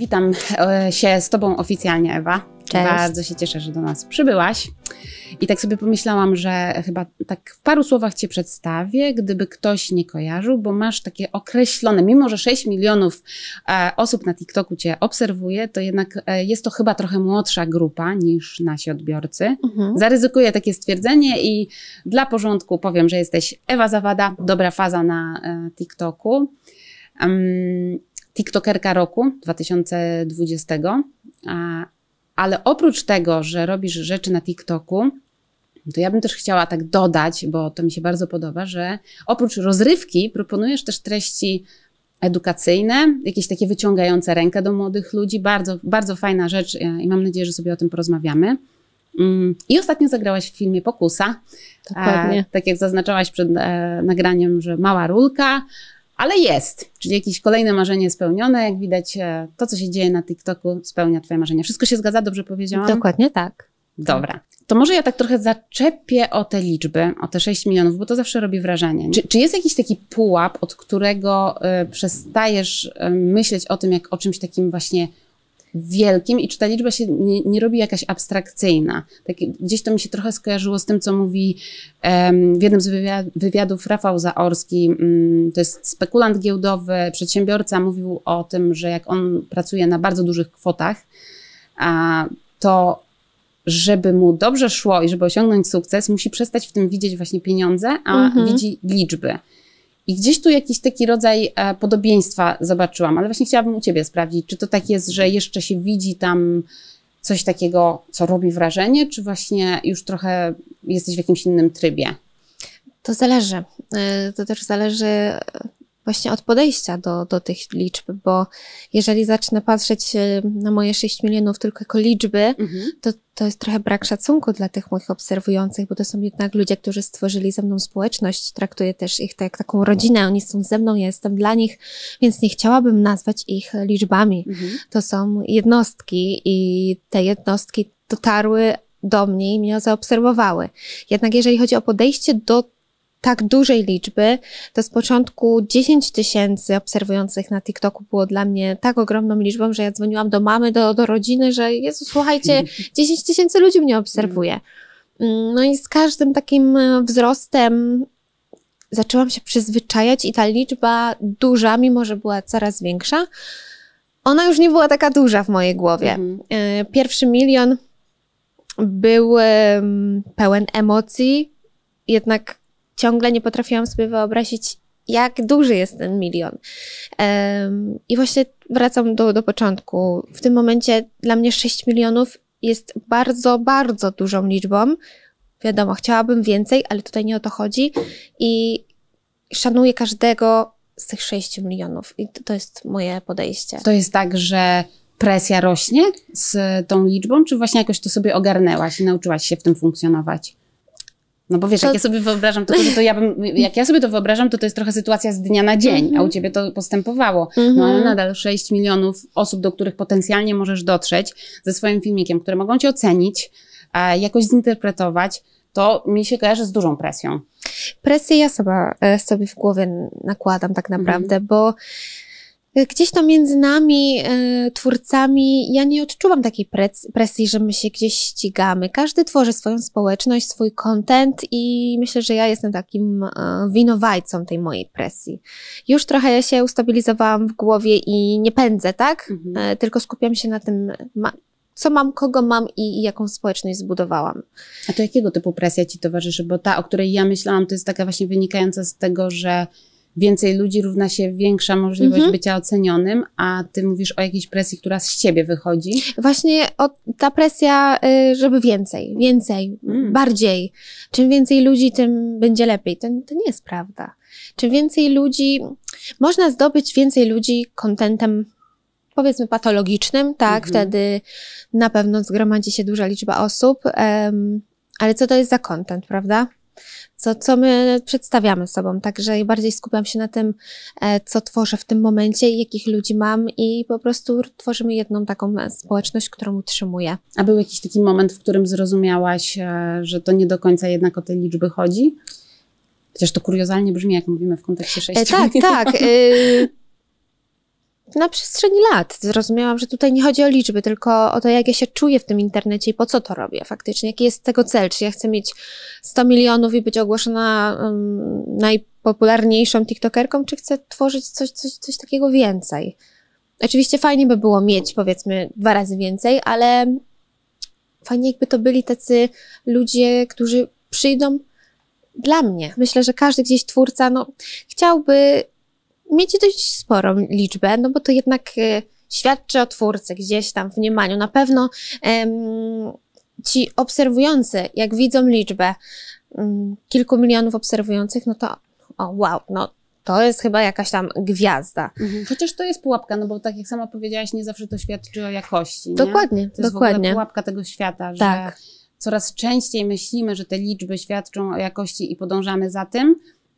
witam e, się z Tobą oficjalnie, Ewa. Cześć. Bardzo się cieszę, że do nas przybyłaś. I tak sobie pomyślałam, że chyba tak w paru słowach Cię przedstawię, gdyby ktoś nie kojarzył, bo masz takie określone, mimo że 6 milionów e, osób na TikToku Cię obserwuje, to jednak e, jest to chyba trochę młodsza grupa niż nasi odbiorcy. Mhm. Zaryzykuję takie stwierdzenie i dla porządku powiem, że jesteś Ewa Zawada, dobra faza na TikToku. TikTokerka roku 2020. A, ale oprócz tego, że robisz rzeczy na TikToku, to ja bym też chciała tak dodać, bo to mi się bardzo podoba, że oprócz rozrywki proponujesz też treści edukacyjne, jakieś takie wyciągające rękę do młodych ludzi. Bardzo, bardzo fajna rzecz e, i mam nadzieję, że sobie o tym porozmawiamy. Mm, I ostatnio zagrałaś w filmie Pokusa. Dokładnie. tak jak zaznaczałaś przed e, nagraniem, że mała rulka, ale jest. Czyli jakieś kolejne marzenie spełnione. Jak widać, e, to, co się dzieje na TikToku, spełnia Twoje marzenia. Wszystko się zgadza, dobrze powiedziałam? Dokładnie tak. Dobra. To może ja tak trochę zaczepię o te liczby, o te 6 milionów, bo to zawsze robi wrażenie. Czy, czy jest jakiś taki pułap, od którego y, przestajesz y, myśleć o tym, jak o czymś takim właśnie wielkim i czy ta liczba się nie, nie robi jakaś abstrakcyjna. Tak, gdzieś to mi się trochę skojarzyło z tym, co mówi um, w jednym z wywiad, wywiadów Rafał Zaorski, um, to jest spekulant giełdowy, przedsiębiorca, mówił o tym, że jak on pracuje na bardzo dużych kwotach, a, to żeby mu dobrze szło i żeby osiągnąć sukces, musi przestać w tym widzieć właśnie pieniądze, a mhm. widzi liczby. I gdzieś tu jakiś taki rodzaj e, podobieństwa zobaczyłam, ale właśnie chciałabym u Ciebie sprawdzić, czy to tak jest, że jeszcze się widzi tam coś takiego, co robi wrażenie, czy właśnie już trochę jesteś w jakimś innym trybie? To zależy. E, to też zależy właśnie od podejścia do, do tych liczb, bo jeżeli zacznę patrzeć y, na moje 6 milionów tylko jako liczby, mhm. to, to jest trochę brak szacunku dla tych moich obserwujących, bo to są jednak ludzie, którzy stworzyli ze mną społeczność, traktuję też ich tak jak taką rodzinę, oni są ze mną, ja jestem dla nich, więc nie chciałabym nazwać ich liczbami. Mhm. To są jednostki i te jednostki dotarły do mnie i mnie zaobserwowały. Jednak jeżeli chodzi o podejście do tak dużej liczby, to z początku 10 tysięcy obserwujących na TikToku było dla mnie tak ogromną liczbą, że ja dzwoniłam do mamy, do, do rodziny, że Jezu, słuchajcie, 10 tysięcy ludzi mnie obserwuje. Mm. Mm, no i z każdym takim e, wzrostem zaczęłam się przyzwyczajać i ta liczba duża, mimo że była coraz większa, ona już nie była taka duża w mojej głowie. Mhm. E, pierwszy milion był pełen emocji, jednak ciągle nie potrafiłam sobie wyobrazić, jak duży jest ten milion. Um, I właśnie wracam do, do początku. W tym momencie dla mnie 6 milionów jest bardzo, bardzo dużą liczbą. Wiadomo, chciałabym więcej, ale tutaj nie o to chodzi. I szanuję każdego z tych 6 milionów. I to, to jest moje podejście. To jest tak, że presja rośnie z tą liczbą, czy właśnie jakoś to sobie ogarnęłaś i nauczyłaś się w tym funkcjonować? No bo wiesz, to... jak ja sobie wyobrażam, to, to, ja bym, jak ja sobie to wyobrażam, to to jest trochę sytuacja z dnia na dzień, mm -hmm. a u mhm. ciebie to postępowało. Mm -hmm. No ale nadal 6 milionów osób, do których potencjalnie możesz dotrzeć ze swoim filmikiem, które mogą cię ocenić, jakoś zinterpretować, to mi się kojarzy z dużą presją. Presję ja sama e, sobie w głowie nakładam tak mhm. naprawdę, mm -hmm. bo Gdzieś tam między nami, y, twórcami, ja nie odczuwam takiej presji, że my się gdzieś ścigamy. Każdy tworzy swoją społeczność, swój content i myślę, że ja jestem takim y, winowajcą tej mojej presji. Już trochę ja się ustabilizowałam w głowie i nie pędzę, tak? Mhm. Y, tylko skupiam się na tym, co mam, kogo mam i, i, jaką społeczność zbudowałam. A to jakiego typu presja ci towarzyszy? Bo ta, o której ja myślałam, to jest taka właśnie wynikająca z tego, że więcej ludzi równa się większa możliwość mhm. bycia ocenionym, a ty mówisz o jakiejś presji, która z ciebie wychodzi. Właśnie o, ta presja, y, żeby więcej, więcej, mm. bardziej. Czym więcej ludzi, tym będzie lepiej. To, to nie jest prawda. Czym więcej ludzi, można zdobyć więcej ludzi kontentem powiedzmy patologicznym, tak, mhm. wtedy na pewno zgromadzi się duża liczba osób, um, ale co to jest za kontent, prawda? co, co my przedstawiamy sobą. Także bardziej skupiam się na tym, e, co tworzę w tym momencie i jakich ludzi mam i po prostu tworzymy jedną taką e, społeczność, którą utrzymuję. A był jakiś taki moment, w którym zrozumiałaś, e, że to nie do końca jednak o te liczby chodzi? Chociaż to kuriozalnie brzmi, jak mówimy w kontekście sześciu. tak, tak. Y na przestrzeni lat zrozumiałam, że tutaj nie chodzi o liczby, tylko o to, jak ja się czuję w tym internecie i po co to robię faktycznie, jaki jest tego cel. Czy ja chcę mieć 100 milionów i być ogłoszona um, najpopularniejszą TikTokerką, czy chcę tworzyć coś, coś, coś takiego więcej? Oczywiście fajnie by było mieć, powiedzmy, dwa razy więcej, ale fajnie jakby to byli tacy ludzie, którzy przyjdą dla mnie. Myślę, że każdy gdzieś twórca no, chciałby mieć dość sporą liczbę, no bo to jednak e, świadczy o twórcy gdzieś tam w mniemaniu. Na pewno ci obserwujący, jak widzą liczbę mm, kilku milionów obserwujących, no to o, wow, no to jest chyba jakaś tam gwiazda. Mhm. Chociaż to jest pułapka, no bo tak jak sama powiedziałaś, nie zawsze to świadczy o jakości. Nie? Dokładnie, to jest pułapka tego świata, że tak. coraz częściej myślimy, że te liczby świadczą o jakości i podążamy za tym.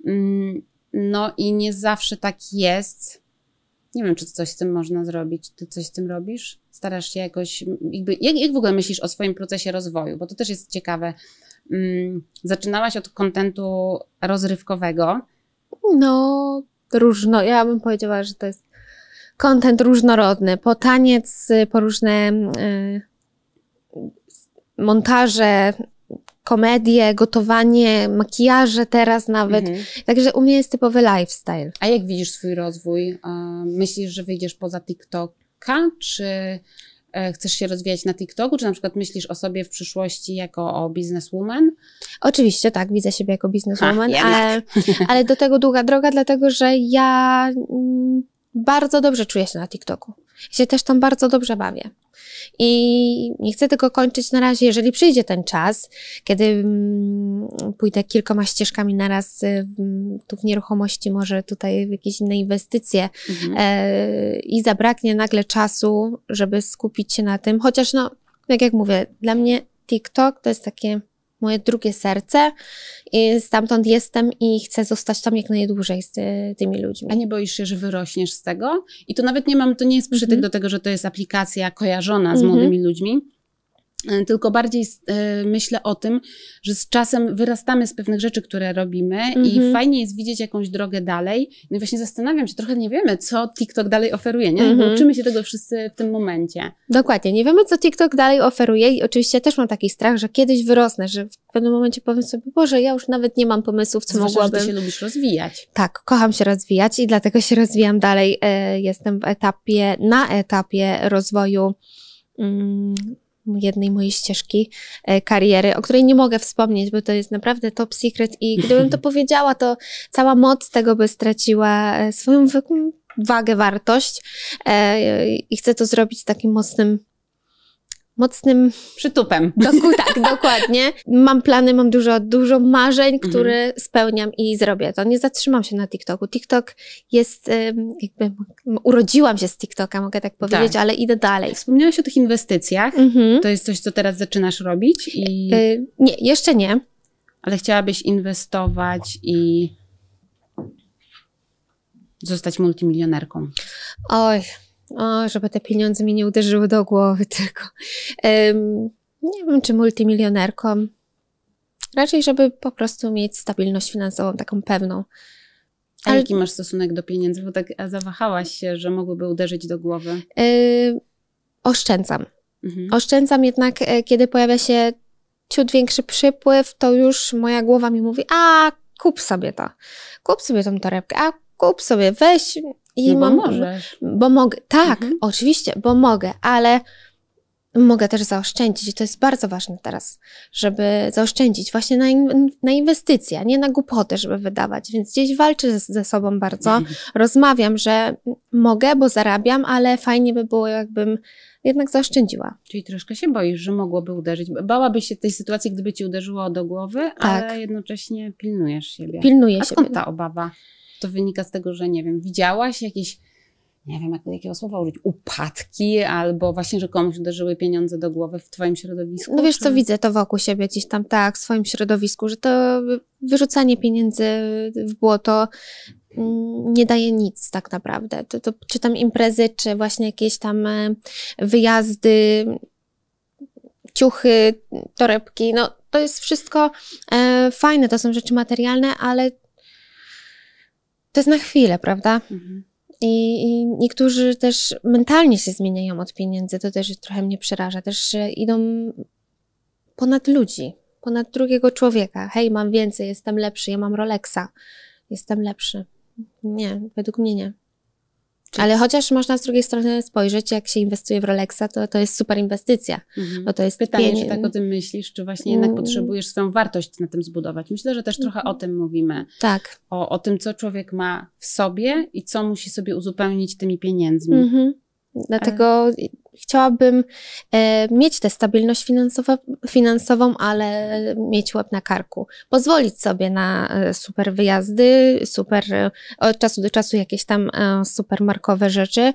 Mm, no i nie zawsze tak jest. Nie wiem, czy coś z tym można zrobić. Ty coś z tym robisz? Starasz się jakoś. Jakby, jak, jak w ogóle myślisz o swoim procesie rozwoju? Bo to też jest ciekawe. Mm, zaczynałaś od kontentu rozrywkowego. No, różno. Ja bym powiedziała, że to jest kontent różnorodny. Po taniec, y, po różne. Y, montaże, komedie, gotowanie, makijaże teraz nawet. Mhm. Także u mnie jest typowy lifestyle. A jak widzisz swój rozwój? Myślisz, że wyjdziesz poza TikToka, czy e, chcesz się rozwijać na TikToku, czy na przykład myślisz o sobie w przyszłości jako o bizneswoman? Oczywiście tak, widzę siebie jako bizneswoman, ha, ale, ale do tego długa droga, dlatego że ja mm, bardzo dobrze czuję się na TikToku. Ja się też tam bardzo dobrze bawię. I nie chcę tego kończyć na razie. Jeżeli przyjdzie ten czas, kiedy mm, pójdę kilkoma ścieżkami naraz y, tu w nieruchomości, może tutaj w jakieś inne inwestycje mhm. e, i zabraknie nagle czasu, żeby skupić się na tym. Chociaż no, tak jak mówię, dla mnie TikTok to jest takie moje drugie serce i stamtąd jestem i chcę zostać tam jak najdłużej z tymi ludźmi. A nie boisz się, że wyrośniesz z tego? I to nawet nie mam, to nie jest przytyk mm -hmm. do tego, że to jest aplikacja kojarzona z mm -hmm. młodymi ludźmi, E, tylko bardziej e, myślę o tym, że z czasem wyrastamy z pewnych rzeczy, które robimy i mhm. fajnie jest widzieć jakąś drogę dalej. No i właśnie zastanawiam się, trochę nie wiemy, co TikTok dalej oferuje, nie? Mhm. Uczymy się tego wszyscy w tym momencie. Dokładnie, nie wiemy, co TikTok dalej oferuje i oczywiście też mam taki strach, że kiedyś wyrosnę, że w pewnym momencie powiem sobie, Boże, ja już nawet nie mam pomysłów, co Zwłaszcza, mogłabym. Że ty się lubisz rozwijać. Tak, kocham się rozwijać i dlatego się rozwijam dalej. E, jestem w etapie, na etapie rozwoju mm, jednej mojej ścieżki e, kariery, o której nie mogę wspomnieć, bo to jest naprawdę top secret i gdybym to powiedziała, to cała moc tego by straciła e, swoją wagę, wartość e, i chcę to zrobić takim mocnym mocnym przytupem. Doku, tak, dokładnie. Mam plany, mam dużo, dużo marzeń, mhm. które mhm. spełniam i zrobię to. Nie zatrzymam się na TikToku. TikTok jest, jakby urodziłam się z TikToka, mogę tak powiedzieć, tak. ale idę dalej. Wspomniałaś o tych inwestycjach. Mhm. To jest coś, co teraz zaczynasz robić? I... E, e, nie, jeszcze nie. Ale chciałabyś inwestować i zostać multimilionerką? Oj, o, żeby te pieniądze mi nie uderzyły do głowy tylko. Um, nie wiem, czy multimilionerką. Raczej, żeby po prostu mieć stabilność finansową, taką pewną. A jaki masz stosunek do pieniędzy? Bo tak zawahałaś się, że mogłyby uderzyć do głowy. Yy, oszczędzam. Mhm. Oszczędzam jednak, e, kiedy pojawia się ciut większy przypływ, to już moja głowa mi mówi, a kup sobie to, kup sobie tą torebkę, a kup sobie, weź, i no mam, bo Bo mogę, tak, mhm. oczywiście, bo mogę, ale mogę też zaoszczędzić i to jest bardzo ważne teraz, żeby zaoszczędzić właśnie na, in, na inwestycje, a nie na głupotę, żeby wydawać. Więc gdzieś walczę ze sobą bardzo, mhm. rozmawiam, że mogę, bo zarabiam, ale fajnie by było, jakbym jednak zaoszczędziła. Czyli troszkę się boisz, że mogłoby uderzyć. Bałabyś się tej sytuacji, gdyby ci uderzyło do głowy, tak. ale jednocześnie pilnujesz siebie. Pilnuję A skąd siebie. ta tak. obawa? to wynika z tego, że nie wiem, widziałaś jakieś nie wiem, jak, jakiego słowa użyć, upadki, albo właśnie, że komuś uderzyły pieniądze do głowy w twoim środowisku? No wiesz czy... co, widzę to wokół siebie gdzieś tam, tak, w swoim środowisku, że to wyrzucanie pieniędzy w błoto mm, nie daje nic tak naprawdę. To, to, czy tam imprezy, czy właśnie jakieś tam e, wyjazdy, ciuchy, torebki, no to jest wszystko e, fajne, to są rzeczy materialne, ale to jest na chwilę, prawda? Mhm. I, I, niektórzy też mentalnie się zmieniają od pieniędzy, to też trochę mnie przeraża. Też idą ponad ludzi, ponad drugiego człowieka. Hej, mam więcej, jestem lepszy, ja mam Rolexa, jestem lepszy. Nie, według mnie nie. Ale chociaż można z drugiej strony spojrzeć, jak się inwestuje w Rolexa, to, to jest super inwestycja. Mhm. Bo to jest Pytanie, czy tak o tym myślisz, czy właśnie jednak mm. potrzebujesz swoją wartość na tym zbudować. Myślę, że też trochę o mhm. tym mówimy. Tak. O, o tym, co człowiek ma w sobie i co musi sobie uzupełnić tymi pieniędzmi. Mhm. Dlatego e- chciałabym e, mieć tę stabilność finansową, ale mieć łeb na karku. Pozwolić sobie na e, super wyjazdy, super od czasu do czasu jakieś tam e, supermarkowe rzeczy,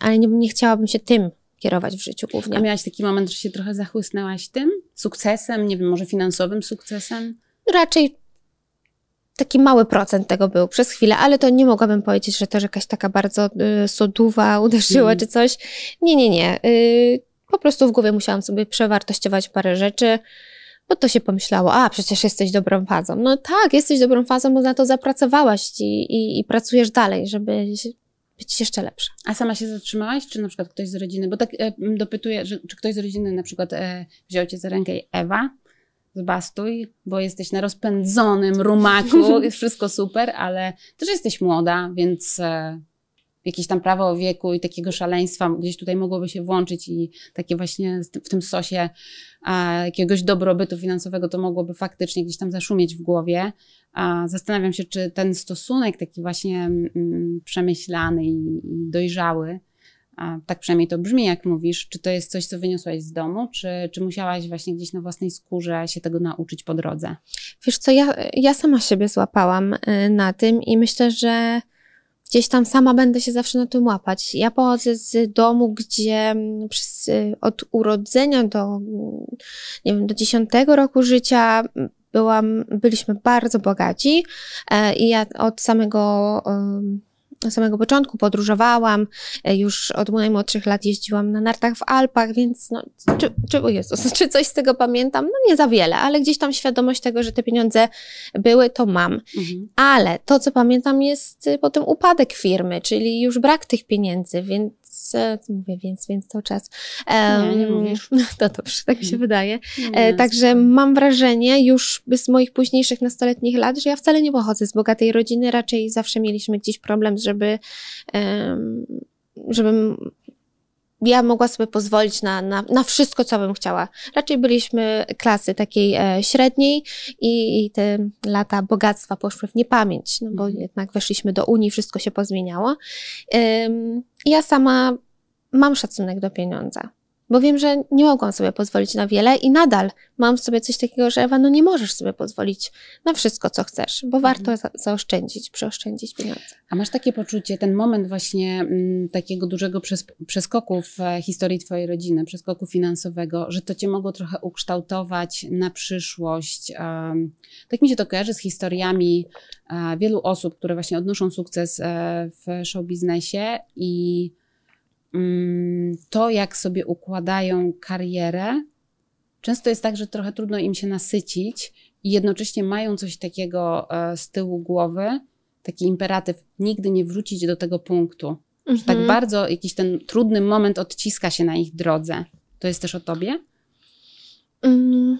ale nie, nie chciałabym się tym kierować w życiu głównie. A miałaś taki moment, że się trochę zachłysnęłaś tym sukcesem, nie wiem, może finansowym sukcesem? Raczej taki mały procent tego był przez chwilę, ale to nie mogłabym powiedzieć, że to jakaś taka bardzo y, soduwa uderzyła mm. czy coś. Nie, nie, nie. Y, po prostu w głowie musiałam sobie przewartościować parę rzeczy, bo to się pomyślało, a przecież jesteś dobrą fazą. No tak, jesteś dobrą fazą, bo na to zapracowałaś i, i, i pracujesz dalej, żeby być jeszcze lepsza. A sama się zatrzymałaś, czy na przykład ktoś z rodziny, bo tak e, dopytuję, że, czy ktoś z rodziny na przykład e, wziął cię za rękę i Ewa, zbastuj, bo jesteś na rozpędzonym rumaku, jest wszystko super, ale też jesteś młoda, więc e, jakieś tam prawo o wieku i takiego szaleństwa gdzieś tutaj mogłoby się włączyć i takie właśnie w tym sosie jakiegoś dobrobytu finansowego to mogłoby faktycznie gdzieś tam zaszumieć w głowie. zastanawiam się, czy ten stosunek taki właśnie mm, przemyślany i dojrzały, a tak przynajmniej to brzmi, jak mówisz. Czy to jest coś, co wyniosłaś z domu, czy, czy musiałaś właśnie gdzieś na własnej skórze się tego nauczyć po drodze? Wiesz co, ja, ja sama siebie złapałam y, na tym i myślę, że gdzieś tam sama będę się zawsze na tym łapać. Ja pochodzę z domu, gdzie mm, przez, y, od urodzenia do, mm, nie wiem, do dziesiątego roku życia mm, byłam, byliśmy bardzo bogaci e, i ja od samego od samego początku podróżowałam, e, już od najmłodszych lat jeździłam na nartach w Alpach, więc no, czy, czy, Jezus, czy coś z tego pamiętam? No nie za wiele, ale gdzieś tam świadomość tego, że te pieniądze były, to mam. Mhm. Ale to, co pamiętam, jest y, potem upadek firmy, czyli już brak tych pieniędzy, więc więc mówię, więc, więc to czas. Um, nie, nie mówisz. No to dobrze, tak mi się wydaje. Nie, e, także mam wrażenie już z moich późniejszych nastoletnich lat, że ja wcale nie pochodzę z bogatej rodziny, raczej zawsze mieliśmy gdzieś problem, żeby żebym ja mogła sobie pozwolić na, na, na wszystko, co bym chciała. Raczej byliśmy klasy takiej e, średniej i, i, te lata bogactwa poszły w niepamięć, no bo mhm. jednak weszliśmy do Unii, wszystko się pozmieniało. Ym, ja sama mam szacunek do pieniądza bo wiem, że nie mogłam sobie pozwolić na wiele i nadal mam w sobie coś takiego, że Ewa, no nie możesz sobie pozwolić na wszystko, co chcesz, bo warto mhm. zaoszczędzić, przeoszczędzić pieniądze. A masz takie poczucie, ten moment właśnie m, mm, takiego dużego przes przeskoku w e, historii Twojej rodziny, przeskoku finansowego, że to Cię mogło trochę ukształtować na przyszłość. Um, tak mi się to kojarzy z historiami um, wielu osób, które właśnie odnoszą sukces um, w show biznesie i Mm, to, jak sobie układają karierę, często jest tak, że trochę trudno im się nasycić i jednocześnie mają coś takiego e, z tyłu głowy, taki imperatyw, nigdy nie wrócić do tego punktu. Mhm. Że tak mhm. bardzo jakiś ten trudny moment odciska się na ich drodze. To jest też o tobie? Mm.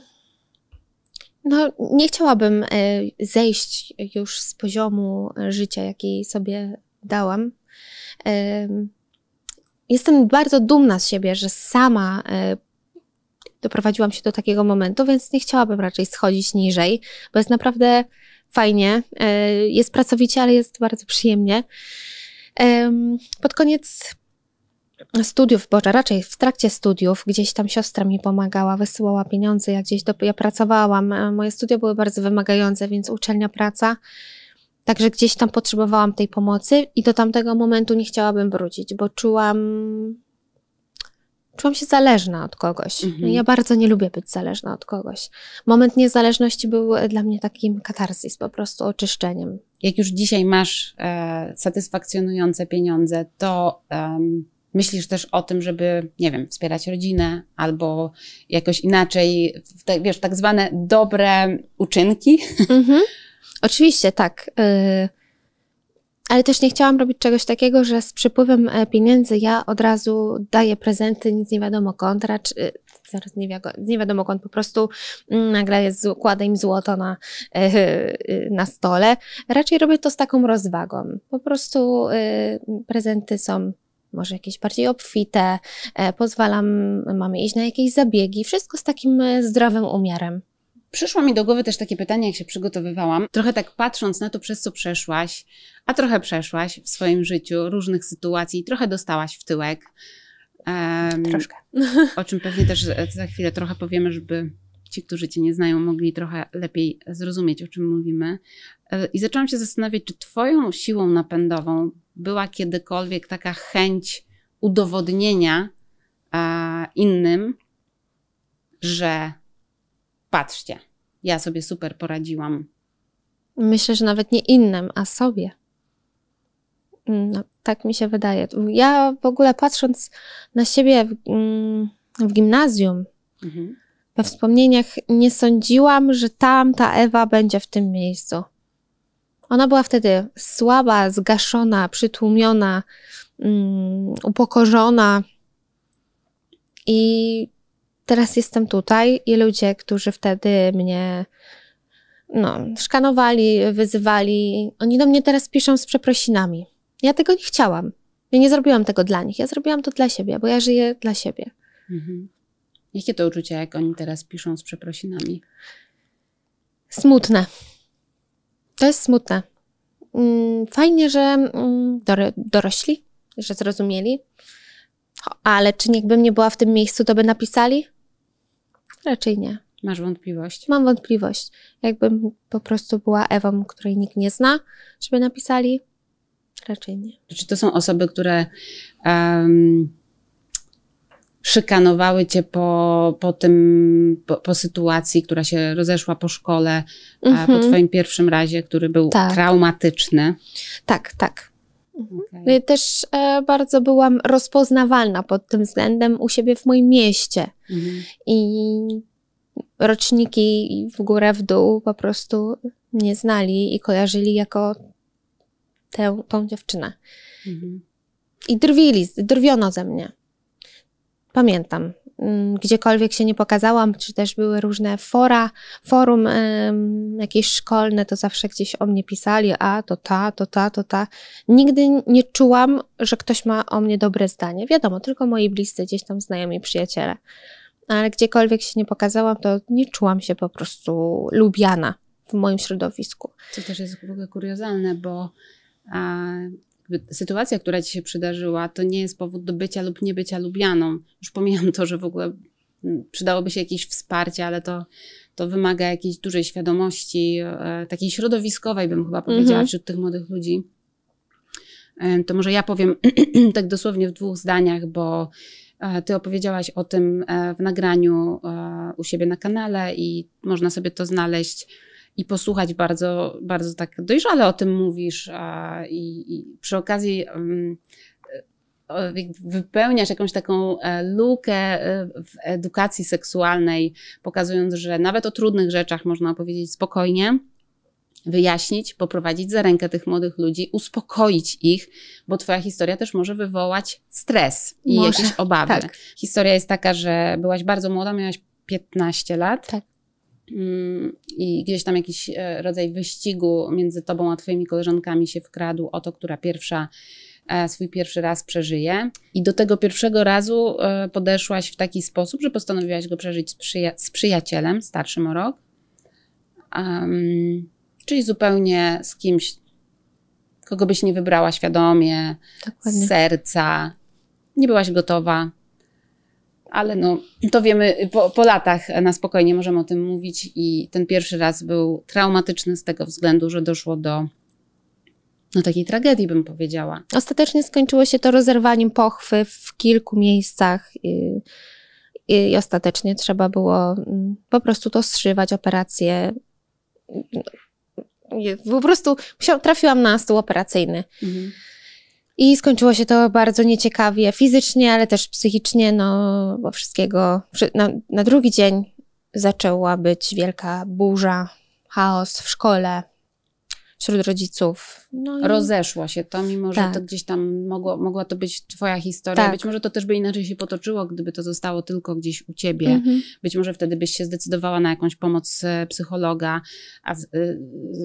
No, nie chciałabym e, zejść już z poziomu życia, jaki sobie dałam jestem bardzo dumna z siebie, że sama e, doprowadziłam się do takiego momentu, więc nie chciałabym raczej schodzić niżej, bo jest naprawdę fajnie. E, jest pracowicie, ale jest bardzo przyjemnie. Pod koniec studiów, bo raczej w trakcie studiów, gdzieś tam siostra mi pomagała, wysyłała pieniądze, ja gdzieś do, ja pracowałam. Moje studia były bardzo wymagające, więc uczelnia, praca. Także gdzieś tam potrzebowałam tej pomocy i do tamtego momentu nie chciałabym wrócić, bo czułam. Czułam się zależna od kogoś. No mhm. Ja bardzo nie lubię być zależna od kogoś. Moment niezależności był e, dla mnie takim katarsis, po prostu oczyszczeniem. Jak już dzisiaj masz e, satysfakcjonujące pieniądze, to myślisz też o tym, żeby, nie wiem, wspierać rodzinę albo jakoś inaczej, te, wiesz, tak zwane dobre uczynki. Mhm Oczywiście, tak. Y, ale też nie chciałam robić czegoś takiego, że z przepływem e, pieniędzy ja od razu daję prezenty, nic nie wiadomo kąd, raczej, y, zaraz nie, wiadomo, nie wiadomo po prostu mm, nagle jest, kładę im złoto na, e, e, na stole. Raczej robię to z taką rozwagą. Po prostu y, prezenty są może jakieś bardziej obfite, pozwalam mamie iść na jakieś zabiegi, wszystko z takim zdrowym umiarem. Przyszło mi do głowy też takie pytanie, jak się przygotowywałam, trochę tak patrząc na to, przez co przeszłaś, a trochę przeszłaś w swoim życiu różnych sytuacji, trochę dostałaś w tyłek. Um, Troszkę. O czym pewnie też za chwilę trochę powiemy, żeby ci, którzy cię nie znają, mogli trochę lepiej zrozumieć, o czym mówimy. E, I zaczęłam się zastanawiać, czy twoją siłą napędową była kiedykolwiek taka chęć udowodnienia e, innym, że patrzcie, ja sobie super poradziłam. Myślę, że nawet nie innym, a sobie. Mm, no, tak mi się wydaje. Ja w ogóle patrząc na siebie w, mm, w gimnazjum, mhm. we wspomnieniach, nie sądziłam, że tam ta Ewa będzie w tym miejscu. Ona była wtedy słaba, zgaszona, przytłumiona, um, upokorzona. I teraz jestem tutaj i ludzie, którzy wtedy mnie no, szkanowali, wyzywali, oni do mnie teraz piszą z przeprosinami. Ja tego nie chciałam. Ja nie zrobiłam tego dla nich. Ja zrobiłam to dla siebie, bo ja żyję dla siebie. Mhm. Jakie to uczucia, jak oni teraz piszą z przeprosinami? Smutne. To jest smutne. Mm, fajnie, że mm, dorośli, że zrozumieli, ale czy niech bym nie była w tym miejscu, to by napisali? Raczej nie. Masz wątpliwość? Mam wątpliwość. Jakbym po prostu była Ewą, której nikt nie zna, żeby napisali, raczej nie. Czy to są osoby, które um, szykanowały cię po, po tym, po, po, sytuacji, która się rozeszła po szkole, mm -hmm. po mhm. twoim pierwszym razie, który był tak. traumatyczny? Tak, tak. Mhm. Okay. No też e, bardzo byłam rozpoznawalna pod tym względem u siebie w moim mieście. Mhm. I roczniki w górę, w dół po prostu mnie znali i kojarzyli jako tę, tą dziewczynę. Mhm. I drwili, drwiono ze mnie. Pamiętam Mm, gdziekolwiek się nie pokazałam, czy też były różne fora, forum jakieś szkolne, to zawsze gdzieś o mnie pisali, a to ta, to ta, to ta. Nigdy nie czułam, że ktoś ma o mnie dobre zdanie. Wiadomo, tylko moi bliscy, gdzieś tam znajomi, przyjaciele. Ale gdziekolwiek się nie pokazałam, to nie czułam się po prostu lubiana w moim środowisku. Co też jest w ogóle kuriozalne, bo sytuacja, która ci się przydarzyła, to nie jest powód do bycia lub niebycia lubianą. Już pomijam to, że w ogóle mm, przydałoby się jakieś wsparcie, ale to, to wymaga jakiejś dużej świadomości, e, takiej środowiskowej, bym chyba powiedziała, mhm. wśród tych młodych ludzi. E, to może ja powiem tak dosłownie w dwóch zdaniach, bo e, ty opowiedziałaś o tym w nagraniu u siebie na kanale i można sobie to znaleźć i posłuchać bardzo, bardzo tak dojrzale o tym mówisz a, i, i przy okazji um, wypełniasz jakąś taką e, lukę e, w edukacji seksualnej, pokazując, że nawet o trudnych rzeczach można opowiedzieć spokojnie, wyjaśnić, poprowadzić za rękę tych młodych ludzi, uspokoić ich, bo Twoja historia też może wywołać stres i może. jakieś obawy. Tak. Historia jest taka, że byłaś bardzo młoda, miałaś 15 lat. Tak. Mm, i gdzieś tam jakiś e, rodzaj wyścigu między tobą a twoimi koleżankami się wkradł o to, która pierwsza e, swój pierwszy raz przeżyje. I do tego pierwszego razu e, podeszłaś w taki sposób, że postanowiłaś go przeżyć z, przyja z przyjacielem starszym o rok, um, czyli zupełnie z kimś, kogo byś nie wybrała świadomie, Dokładnie. z serca, nie byłaś gotowa ale no, to wiemy po, po, latach na spokojnie możemy o tym mówić i ten pierwszy raz był traumatyczny z tego względu, że doszło do no, takiej tragedii, bym powiedziała. Ostatecznie skończyło się to rozerwaniem pochwy w kilku miejscach. I, i, ostatecznie trzeba było mm, po prostu to zszywać, operację mm, po prostu trafiłam na stół operacyjny. Mhm. I skończyło się to bardzo nieciekawie fizycznie, ale też psychicznie, no bo wszystkiego. Na, na drugi dzień zaczęła być wielka burza, chaos w szkole, wśród rodziców. No i... Rozeszła się to, mimo tak. że to tak. gdzieś tam mogło, mogła to być twoja historia. Tak. Być może to też by inaczej się potoczyło, gdyby to zostało tylko gdzieś u ciebie. Mhm. Być może wtedy byś się zdecydowała na jakąś pomoc e, psychologa, a e,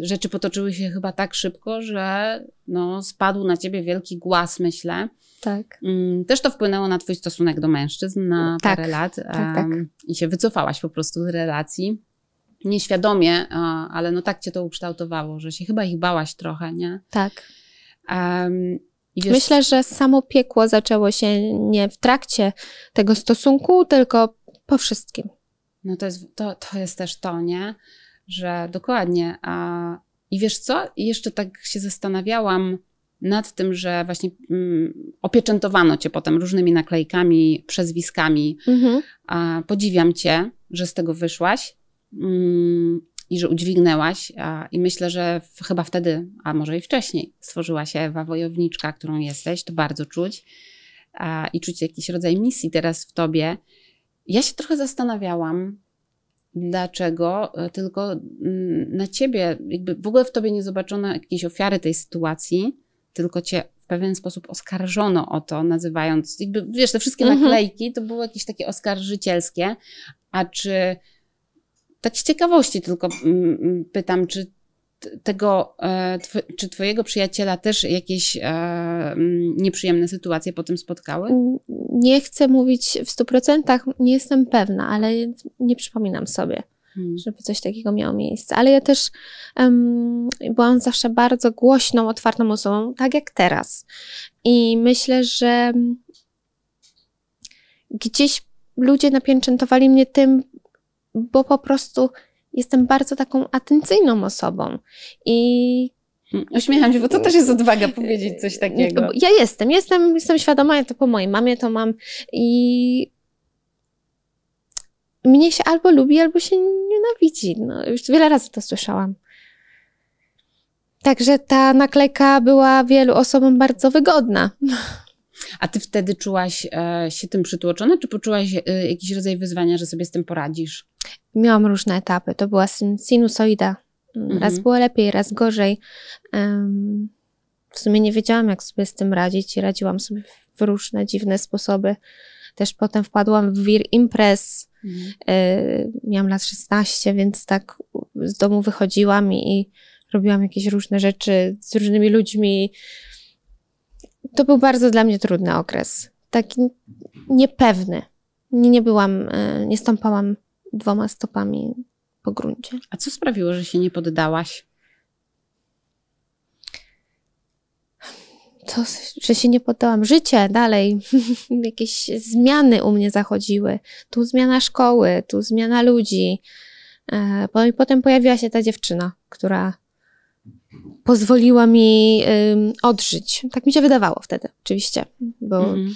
rzeczy potoczyły się chyba tak szybko, że no, spadł na ciebie wielki głaz, myślę. Tak. Mm, też to wpłynęło na twój stosunek do mężczyzn na tak. parę lat tak, tak. i się wycofałaś po prostu z relacji nieświadomie, ale no tak cię to ukształtowało, że się chyba ich bałaś trochę, nie? Tak. Um, wiesz... Myślę, że samo piekło zaczęło się nie w trakcie tego stosunku, tylko po wszystkim. No to jest, to, to jest też to, nie? Że dokładnie. A, I wiesz co? Jeszcze tak się zastanawiałam nad tym, że właśnie mm, opieczętowano cię potem różnymi naklejkami, przezwiskami. Mhm. A, podziwiam cię, że z tego wyszłaś Mm, i że udźwignęłaś. A, I myślę, że w, chyba wtedy, a może i wcześniej, stworzyła się Ewa Wojowniczka, którą jesteś, to bardzo czuć. A, I czuć jakiś rodzaj misji teraz w tobie. Ja się trochę zastanawiałam, dlaczego e, tylko mm, na ciebie, jakby w ogóle w tobie nie zobaczono jakiejś ofiary tej sytuacji, tylko cię w pewien sposób oskarżono o to, nazywając, jakby, wiesz, te wszystkie mhm. naklejki to były jakieś takie oskarżycielskie, a czy tak z ciekawości tylko mm, mm, pytam, czy tego, e, czy twojego przyjaciela też jakieś e, mm, nieprzyjemne sytuacje po tym spotkały? Nie chcę mówić w stu procentach nie jestem pewna, ale nie przypominam sobie. Hmm. Żeby coś takiego miało miejsce. Ale ja też um, byłam zawsze bardzo głośną, otwartą osobą, tak jak teraz. I myślę, że gdzieś ludzie napięczętowali mnie tym, bo po prostu jestem bardzo taką atencyjną osobą. I mm, Uśmiecham się, bo to też jest odwaga powiedzieć coś e, takiego. Ja jestem, jestem, jestem świadoma, ja to po mojej mamie to mam i mnie się albo lubi, albo się nienawidzi. No, już wiele razy to słyszałam. Także ta naklejka była wielu osobom bardzo wygodna. A ty wtedy czułaś e, się tym przytłoczona, czy poczułaś e, jakiś rodzaj wyzwania, że sobie z tym poradzisz? Miałam różne etapy. To była sinusoida. Mhm. Raz było lepiej, raz gorzej. Um, w sumie nie wiedziałam, jak sobie z tym radzić i radziłam sobie w różne dziwne sposoby. Też potem wpadłam w wir imprez. Mhm. E, miałam lat 16, więc tak z domu wychodziłam i, i robiłam jakieś różne rzeczy z różnymi ludźmi to był bardzo dla mnie trudny okres. Taki niepewny. Nie, nie byłam, e, nie stąpałam dwoma stopami po gruncie. A co sprawiło, że się nie poddałaś? To, że się nie poddałam. Życie dalej. Jakieś zmiany u mnie zachodziły. Tu zmiana szkoły, tu zmiana ludzi. E, potem pojawiła się ta dziewczyna, która pozwoliła mi y, odżyć. Tak mi się wydawało wtedy, oczywiście, bo mhm.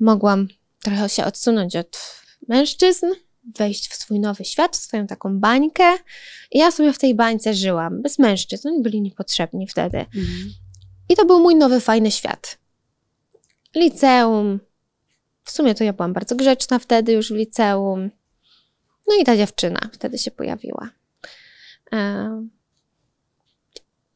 mogłam trochę się odsunąć od mężczyzn, wejść w swój nowy świat, w swoją taką bańkę. I ja sobie w tej bańce żyłam, bez mężczyzn, oni byli niepotrzebni wtedy. Mhm. I to był mój nowy, fajny świat. Liceum. W sumie to ja byłam bardzo grzeczna wtedy już w liceum. No i ta dziewczyna wtedy się pojawiła. Y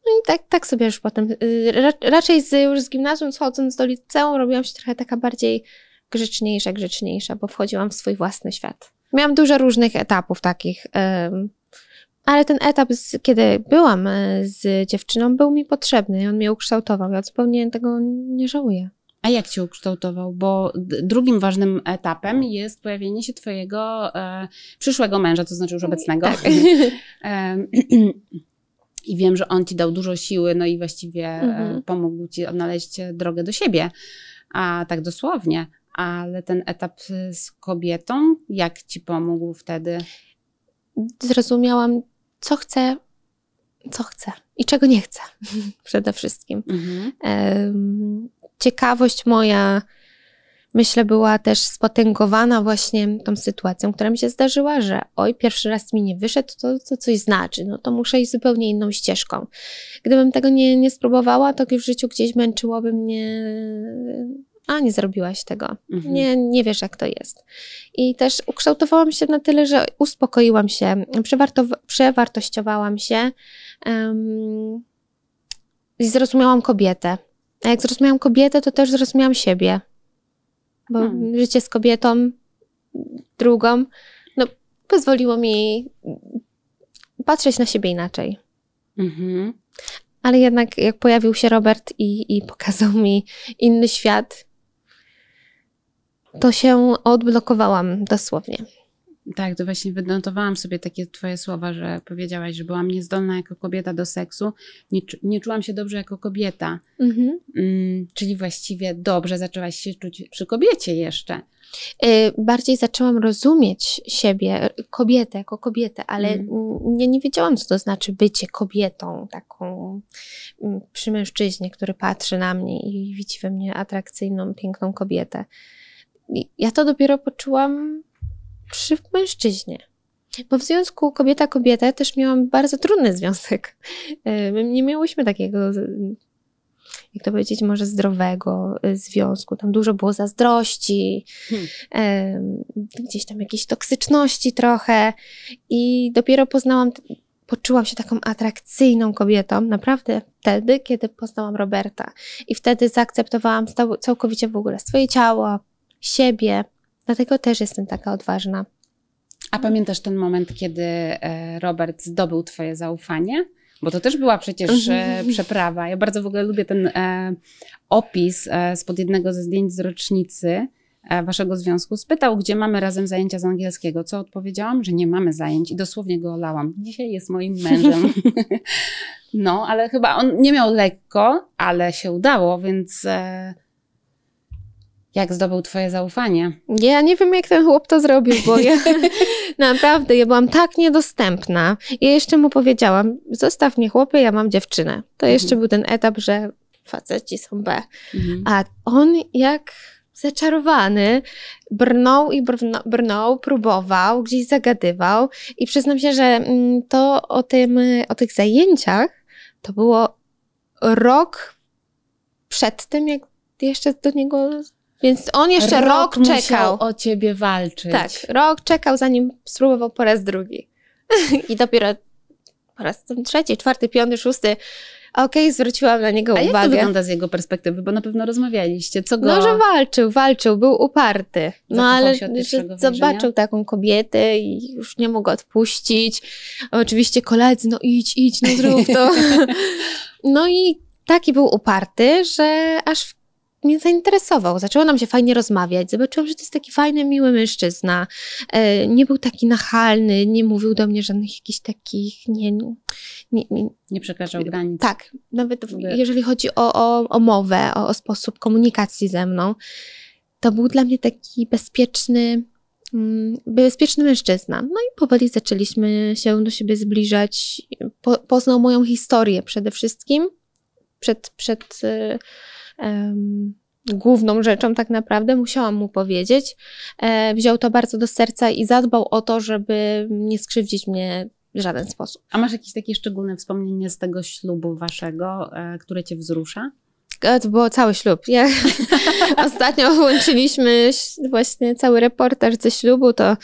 no i tak, tak sobie już potem, y, raczej z, już z gimnazjum schodząc do liceum robiłam się trochę taka bardziej grzeczniejsza, grzeczniejsza, bo wchodziłam w swój własny świat. Miałam dużo różnych etapów takich, ale ten etap, z, kiedy byłam y, z dziewczyną, był mi potrzebny i on mnie ukształtował. Ja zupełnie tego nie żałuję. A jak cię ukształtował? Bo drugim ważnym etapem jest pojawienie się twojego e, przyszłego męża, to znaczy już obecnego. Tak. E, i wiem, że on ci dał dużo siły, no i właściwie e, mhm. pomógł ci odnaleźć drogę do siebie, a tak dosłownie. Ale ten etap z kobietą, jak ci pomógł wtedy? Zrozumiałam, co chcę, co chcę i czego nie chcę przede wszystkim. Mhm. Ciekawość moja myślę, była też spotęgowana właśnie tą sytuacją, która mi się zdarzyła, że oj, pierwszy raz mi nie wyszedł, to, to coś znaczy, no to muszę iść zupełnie inną ścieżką. Gdybym tego nie, nie spróbowała, to w życiu gdzieś męczyłoby mnie a nie zrobiłaś tego, mhm. nie, nie wiesz jak to jest. I też ukształtowałam się na tyle, że uspokoiłam się, przewartościowałam się um, i zrozumiałam kobietę. A jak zrozumiałam kobietę, to też zrozumiałam siebie bo hmm. życie z kobietą, drugą, no, pozwoliło mi patrzeć na siebie inaczej. Mhm. Ale jednak, jak pojawił się Robert i, i pokazał mi inny świat, to się odblokowałam dosłownie. Tak, to właśnie wynotowałam sobie takie twoje słowa, że powiedziałaś, że byłam niezdolna jako kobieta do seksu, nie, nie czułam się dobrze jako kobieta. Mhm. Mm, czyli właściwie dobrze zaczęłaś się czuć przy kobiecie jeszcze. Y, bardziej zaczęłam rozumieć siebie, kobietę jako kobietę, ale mm. nie, nie wiedziałam, co to znaczy bycie kobietą, taką mm, przy mężczyźnie, który patrzy na mnie i widzi we mnie atrakcyjną, piękną kobietę. Ja to dopiero poczułam przy mężczyźnie. Bo w związku kobieta-kobieta też miałam bardzo trudny związek. E, my nie miałyśmy takiego, jak to powiedzieć, może zdrowego e, związku. Tam dużo było zazdrości, hmm. gdzieś tam jakiejś toksyczności trochę. I dopiero poznałam, poczułam się taką atrakcyjną kobietą, naprawdę wtedy, kiedy poznałam Roberta. I wtedy zaakceptowałam całkowicie w ogóle swoje ciało, siebie Dlatego też jestem taka odważna. A pamiętasz ten moment, kiedy e, Robert zdobył Twoje zaufanie? Bo to też była przecież e, mhm. przeprawa. Ja bardzo w ogóle lubię ten e, opis e, spod jednego ze zdjęć z rocznicy e, Waszego związku. Spytał, gdzie mamy razem zajęcia z angielskiego. Co odpowiedziałam? Że nie mamy zajęć i dosłownie go olałam. Dzisiaj jest moim mężem. no, ale chyba on nie miał lekko, ale się udało, więc. E, jak zdobył twoje zaufanie? Ja nie wiem, jak ten chłop to zrobił, bo ja naprawdę, ja byłam tak niedostępna. Ja jeszcze mu powiedziałam, zostaw mnie chłopie, ja mam dziewczynę. To jeszcze mhm. był ten etap, że faceci są B. Mhm. A on jak zaczarowany, brnął i brnął, brnął, próbował, gdzieś zagadywał i przyznam się, że mm, to o, tym, o tych zajęciach to było rok przed tym, jak jeszcze do niego więc on jeszcze rok, rok czekał. o ciebie walczyć. Tak, rok czekał, zanim spróbował po raz drugi. I dopiero po raz trzeci, czwarty, piąty, szósty okej, okay, zwróciłam na niego A uwagę. A jak to wygląda z jego perspektywy? Bo na pewno rozmawialiście. Co go... No, że walczył, walczył, był uparty. No ale zobaczył taką kobietę i już nie mógł odpuścić. Oczywiście koledzy, no idź, idź, no zrób to. no i taki był uparty, że aż w mnie zainteresował. Zaczęło nam się fajnie rozmawiać. Zobaczyłam, że to jest taki fajny, miły mężczyzna. E, nie był taki nachalny, nie mówił do mnie żadnych jakichś takich. Nie, nie, nie, nie przekraczał granic. Tak, nawet jeżeli chodzi o, o, o mowę, o, o sposób komunikacji ze mną, to był dla mnie taki bezpieczny mm, bezpieczny mężczyzna. No i powoli zaczęliśmy się do siebie zbliżać. Po, poznał moją historię przede wszystkim. Przed, przed e, um, główną rzeczą tak naprawdę, musiałam mu powiedzieć. E, wziął to bardzo do serca i zadbał o to, żeby nie skrzywdzić mnie w żaden sposób. A masz jakieś takie szczególne wspomnienie z tego ślubu waszego, e, które cię wzrusza? E, to było cały ślub. Ja, ostatnio włączyliśmy właśnie cały reportaż ze ślubu, to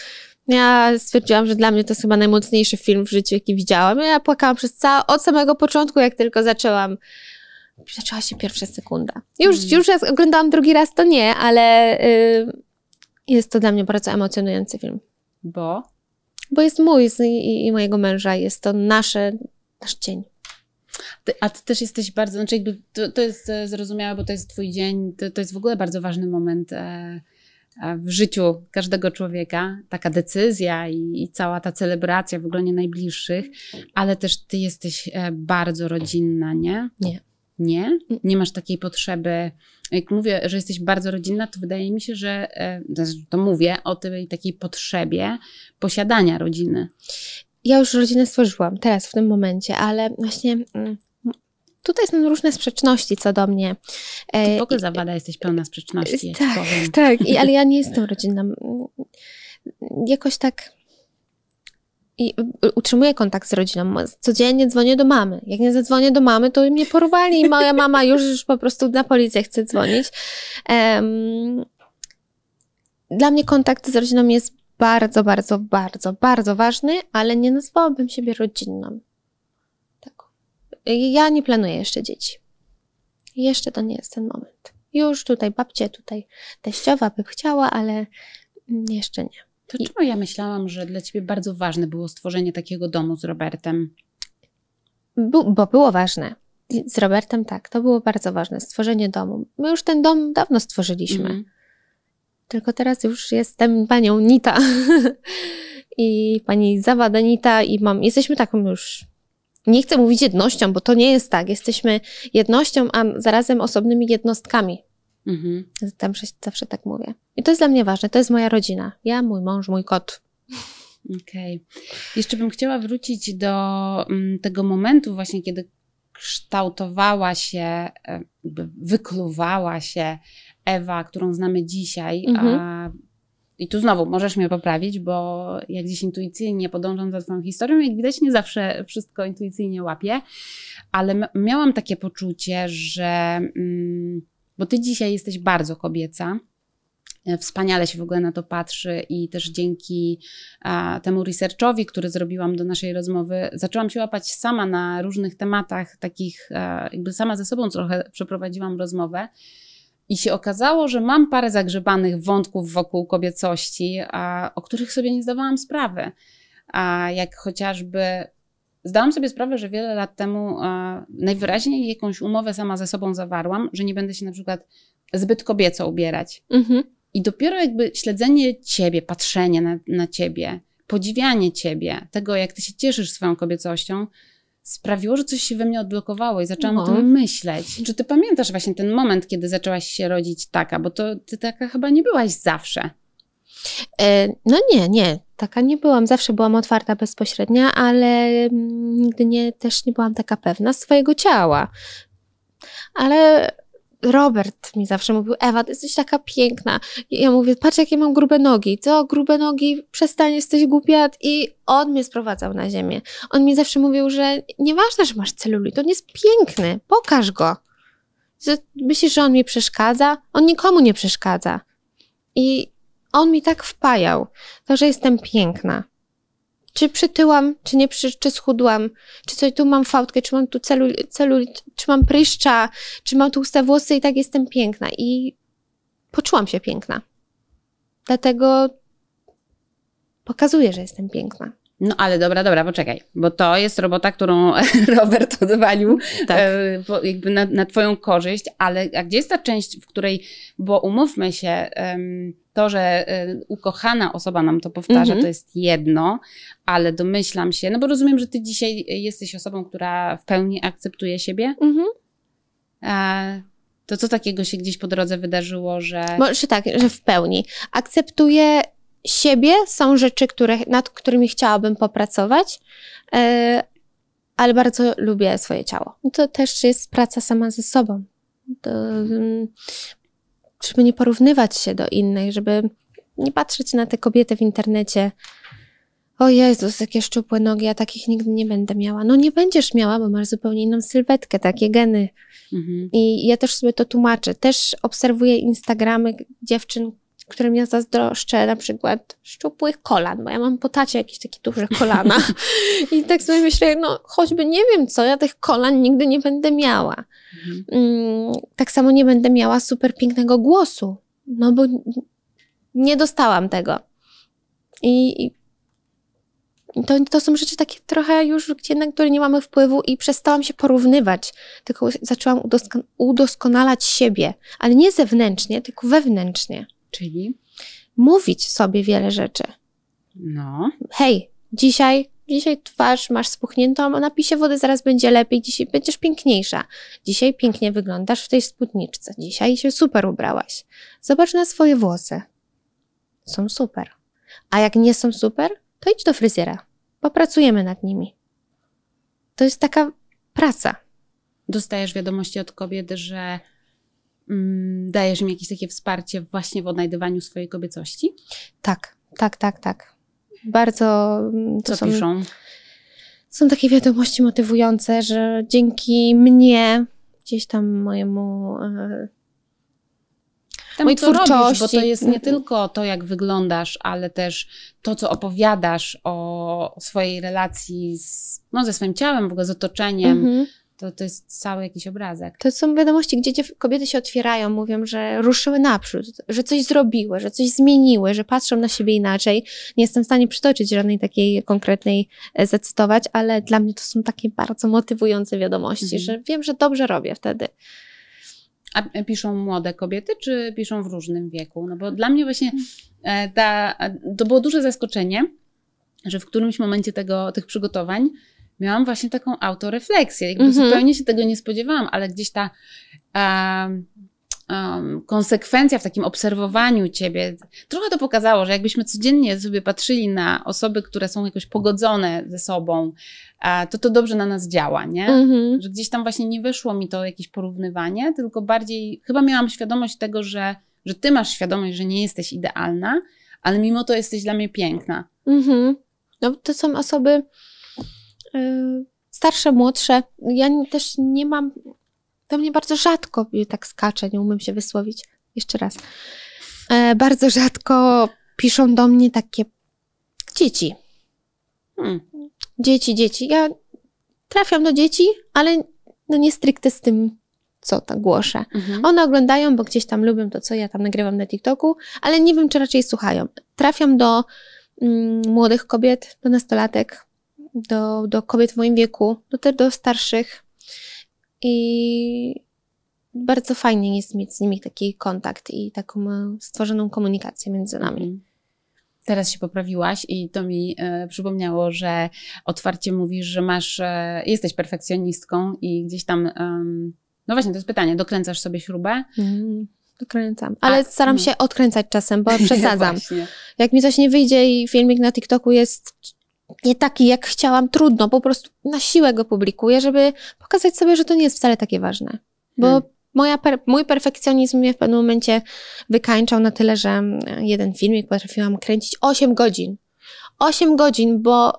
ja stwierdziłam, że dla mnie to jest chyba najmocniejszy film w życiu, jaki widziałam. Ja płakałam przez całe, od samego początku, jak tylko zaczęłam zaczęła się pierwsza sekunda. Już, mm. już raz oglądałam drugi raz, to nie, ale y, jest to dla mnie bardzo emocjonujący film. Bo? Bo jest mój jest i, i, mojego męża, jest to nasze, nasz dzień. Ty, a ty też jesteś bardzo, znaczy jakby to, to jest e, zrozumiałe, bo to jest twój dzień, to, to jest w ogóle bardzo ważny moment e, e w życiu każdego człowieka, taka decyzja i, i, cała ta celebracja w ogóle najbliższych, ale też ty jesteś e, bardzo rodzinna, nie? Nie. Nie? Mm. Nie masz takiej potrzeby. Jak mówię, że jesteś bardzo rodzinna, to wydaje mi się, że e, znaczy, to mówię o tej takiej potrzebie posiadania rodziny. Ja już rodzinę stworzyłam teraz, w tym momencie, ale właśnie mm, tutaj są różne sprzeczności co do mnie. Ty w e, ogóle zawada jesteś pełna sprzeczności. Tak, ja tak, ale ja nie jestem rodzinna. Mm, jakoś tak i utrzymuję kontakt z rodziną. Codziennie dzwonię do mamy. Jak nie zadzwonię do mamy, to mnie porwali i moja mama już, już po prostu na policję chce dzwonić. Um, dla mnie kontakt z rodziną jest bardzo, bardzo, bardzo, bardzo ważny, ale nie nazwałabym siebie rodzinną. Tak. Ja nie planuję jeszcze dzieci. Jeszcze to nie jest ten moment. Już tutaj babcie, tutaj teściowa by chciała, ale jeszcze nie. To I... czemu ja myślałam, że dla ciebie bardzo ważne było stworzenie takiego domu z Robertem? Bo, bo było ważne. Z Robertem tak, to było bardzo ważne, stworzenie domu. My już ten dom dawno stworzyliśmy. Mm. Tylko teraz już jestem panią Nita i pani Zawada Nita i mam, jesteśmy taką już, nie chcę mówić jednością, bo to nie jest tak. Jesteśmy jednością, a zarazem osobnymi jednostkami. Mhm. zawsze tak mówię. I to jest dla mnie ważne. To jest moja rodzina. Ja, mój mąż, mój kot. Okej. Okay. Jeszcze bym chciała wrócić do mm, tego momentu właśnie, kiedy kształtowała się, e, wykluwała się Ewa, którą znamy dzisiaj. Mhm. A, I tu znowu możesz mnie poprawić, bo jak gdzieś intuicyjnie podążam za Twoją historią, jak widać, nie zawsze wszystko intuicyjnie łapię, ale miałam takie poczucie, że. Mm, bo ty dzisiaj jesteś bardzo kobieca, e, Wspaniale się w ogóle na to patrzy i też dzięki a, temu researchowi, który zrobiłam do naszej rozmowy, zaczęłam się łapać sama na różnych tematach, takich a, e, jakby sama ze sobą trochę przeprowadziłam rozmowę. I się okazało, że mam parę zagrzebanych wątków wokół kobiecości, a, o których sobie nie zdawałam sprawy. A jak chociażby Zdałam sobie sprawę, że wiele lat temu e, najwyraźniej jakąś umowę sama ze sobą zawarłam, że nie będę się na przykład zbyt kobieco ubierać. Mhm. I dopiero jakby śledzenie ciebie, patrzenie na, na ciebie, podziwianie ciebie, tego jak ty się cieszysz swoją kobiecością, sprawiło, że coś się we mnie odblokowało i zaczęłam no. o tym myśleć. Czy ty pamiętasz właśnie ten moment, kiedy zaczęłaś się rodzić taka? Bo to ty taka chyba nie byłaś zawsze. E, no nie, nie. Taka nie byłam. Zawsze byłam otwarta bezpośrednia, ale mm, nigdy nie, też nie byłam taka pewna swojego ciała. Ale Robert mi zawsze mówił, Ewa, ty jesteś taka piękna. I ja mówię, patrz jakie mam grube nogi. Co, grube nogi? Przestań, jesteś głupiat. I on mnie sprowadzał na ziemię. On mi zawsze mówił, że nieważne, że masz celulit, on jest piękny, pokaż go. Myślisz, że on mi przeszkadza? On nikomu nie przeszkadza. I on mi tak wpajał, to że jestem piękna. Czy przytyłam, czy nie przy, czy schudłam, czy coś tu mam fałdkę, czy mam tu celul, celulit, czy mam pryszcza, czy mam tłuste włosy i tak jestem piękna. I poczułam się piękna. Dlatego pokazuję, że jestem piękna. No ale dobra, dobra, poczekaj, bo to jest robota, którą Robert odwalił tak. e, jakby na, na, Twoją korzyść, ale a gdzie jest ta część, w której, bo umówmy się, to, że y, ukochana osoba nam to powtarza, mhm. to jest jedno, ale domyślam się, no bo rozumiem, że ty dzisiaj y, jesteś osobą, która w pełni akceptuje siebie. Mhm. A, to co takiego się gdzieś po drodze wydarzyło, że. Może tak, że w pełni. Akceptuję siebie, są rzeczy, które, nad którymi chciałabym popracować, yy, ale bardzo lubię swoje ciało. To też jest praca sama ze sobą. To, mm, żeby nie porównywać się do innej, żeby nie patrzeć na te kobiety w internecie. O Jezus, jakie szczupłe nogi, ja takich nigdy nie będę miała. No nie będziesz miała, bo masz zupełnie inną sylwetkę, takie geny. Mhm. I ja też sobie to tłumaczę. Też obserwuję Instagramy dziewczyn, którym ja zazdroszczę na przykład szczupłych kolan, bo ja mam po tacie jakieś takie duże kolana. I tak sobie myślę, no choćby nie wiem co, ja tych kolan nigdy nie będę miała. Mhm. Mm, tak samo nie będę miała super pięknego głosu, no bo nie dostałam tego. I to, to są rzeczy takie trochę już, gdzie, na które nie mamy wpływu i przestałam się porównywać, tylko zaczęłam udoskonalać siebie, ale nie zewnętrznie, tylko wewnętrznie. Czyli? Mówić sobie wiele rzeczy. No. Hej, dzisiaj Dzisiaj twarz masz spuchniętą, a napisie wody zaraz będzie lepiej, dzisiaj będziesz piękniejsza. Dzisiaj pięknie wyglądasz w tej spódniczce. Dzisiaj się super ubrałaś. Zobacz na swoje włosy. Są super. A jak nie są super, to idź do fryzjera. Popracujemy nad nimi. To jest taka praca. Dostajesz wiadomości od kobiet, że Mm, dajesz im jakieś takie wsparcie właśnie w odnajdywaniu swojej kobiecości? Tak, tak, tak, tak. Bardzo. Mm, co są, piszą? Są takie wiadomości motywujące, że dzięki mnie, gdzieś tam mojemu. Yy, mojej twórczości. Robisz, bo to jest nie tylko to, jak wyglądasz, ale też to, co opowiadasz o swojej relacji z, no, ze swoim ciałem, w ogóle z otoczeniem. Mhm to, to jest cały jakiś obrazek. To są wiadomości, gdzie kobiety się otwierają, mówią, że ruszyły naprzód, że coś zrobiły, że coś zmieniły, że patrzą na siebie inaczej. Nie jestem w stanie przytoczyć żadnej takiej konkretnej, e, zacytować, ale dla mnie to są takie bardzo motywujące wiadomości, mhm. że wiem, że dobrze robię wtedy. A e, piszą młode kobiety, czy piszą w różnym wieku? No bo dla mnie właśnie e, ta, to było duże zaskoczenie, że w którymś momencie tego, tych przygotowań miałam właśnie taką autorefleksję. Jakby mm -hmm. zupełnie się tego nie spodziewałam, ale gdzieś ta um, um, konsekwencja w takim obserwowaniu ciebie trochę to pokazało, że jakbyśmy codziennie sobie patrzyli na osoby, które są jakoś pogodzone ze sobą, to to dobrze na nas działa, nie? Mm -hmm. Że gdzieś tam właśnie nie wyszło mi to jakieś porównywanie, tylko bardziej chyba miałam świadomość tego, że, że ty masz świadomość, że nie jesteś idealna, ale mimo to jesteś dla mnie piękna. Mhm. Mm no to są osoby, Y, starsze, młodsze. Ja też nie mam, do mnie bardzo rzadko tak skacze, nie umiem się wysłowić. Jeszcze raz. E, bardzo rzadko piszą do mnie takie dzieci. Hmm. Dzieci, dzieci. Ja trafiam do dzieci, ale no nie stricte z tym, co tak głoszę. Mhm. One oglądają, bo gdzieś tam lubią to, co ja tam nagrywam na TikToku, ale nie wiem, czy raczej słuchają. Trafiam do mm, młodych kobiet, do nastolatek, do, do kobiet w moim wieku, do też do starszych. I bardzo fajnie jest mieć z nimi taki kontakt i taką e, stworzoną komunikację między nami. Mhm. Teraz się poprawiłaś i to mi e, przypomniało, że otwarcie mówisz, że masz, e, jesteś perfekcjonistką i gdzieś tam, e, no właśnie, to jest pytanie, dokręcasz sobie śrubę? Mm, dokręcam, ale A, staram no. się odkręcać czasem, bo przesadzam. Jak mi coś nie wyjdzie i filmik na TikToku jest nie taki, jak chciałam, trudno, po prostu na siłę go publikuję, żeby pokazać sobie, że to nie jest wcale takie ważne. Bo hmm. moja per, mój perfekcjonizm mnie w pewnym momencie wykańczał na tyle, że e, jeden filmik potrafiłam kręcić 8 godzin. 8 godzin, bo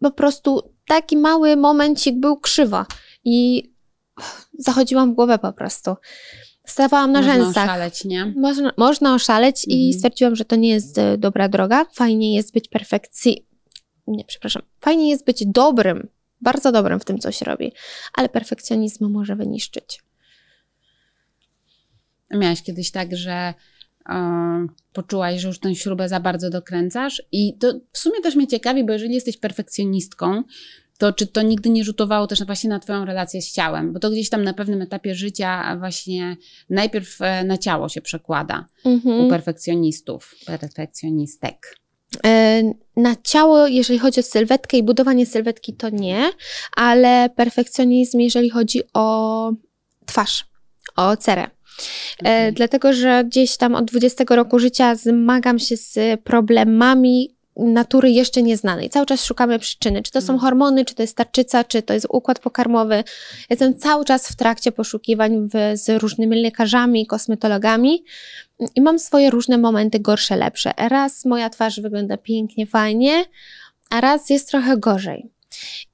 po prostu taki mały momencik był krzywa i zachodziłam w głowę po prostu. Stawałam na można rzęsach. Oszaleć, nie? Można, można oszaleć, mhm. i stwierdziłam, że to nie jest e, dobra droga. Fajnie jest być perfekcji, nie, przepraszam, fajnie jest być dobrym, bardzo dobrym w tym, co się robi, ale perfekcjonizm może wyniszczyć. Miałaś kiedyś tak, że e, poczułaś, że już tę śrubę za bardzo dokręcasz. I to w sumie też mnie ciekawi, bo jeżeli jesteś perfekcjonistką, to czy to nigdy nie rzutowało też właśnie na Twoją relację z ciałem? Bo to gdzieś tam na pewnym etapie życia właśnie najpierw e, na ciało się przekłada mm -hmm. u mhm. perfekcjonistów, perfekcjonistek. E, na ciało, jeżeli chodzi o sylwetkę i budowanie sylwetki, to nie, ale perfekcjonizm, jeżeli chodzi o twarz, o cerę. Okay. E, mhm. Dlatego, że gdzieś tam od 20 roku życia zmagam się z problemami, natury jeszcze nieznanej. Cały czas szukamy przyczyny, czy to są mm. hormony, czy to jest tarczyca, czy to jest układ pokarmowy. Jestem cały czas w trakcie poszukiwań w, z różnymi lekarzami, kosmetologami i mam swoje różne momenty gorsze, lepsze. Raz moja twarz wygląda pięknie, fajnie, a raz jest trochę gorzej.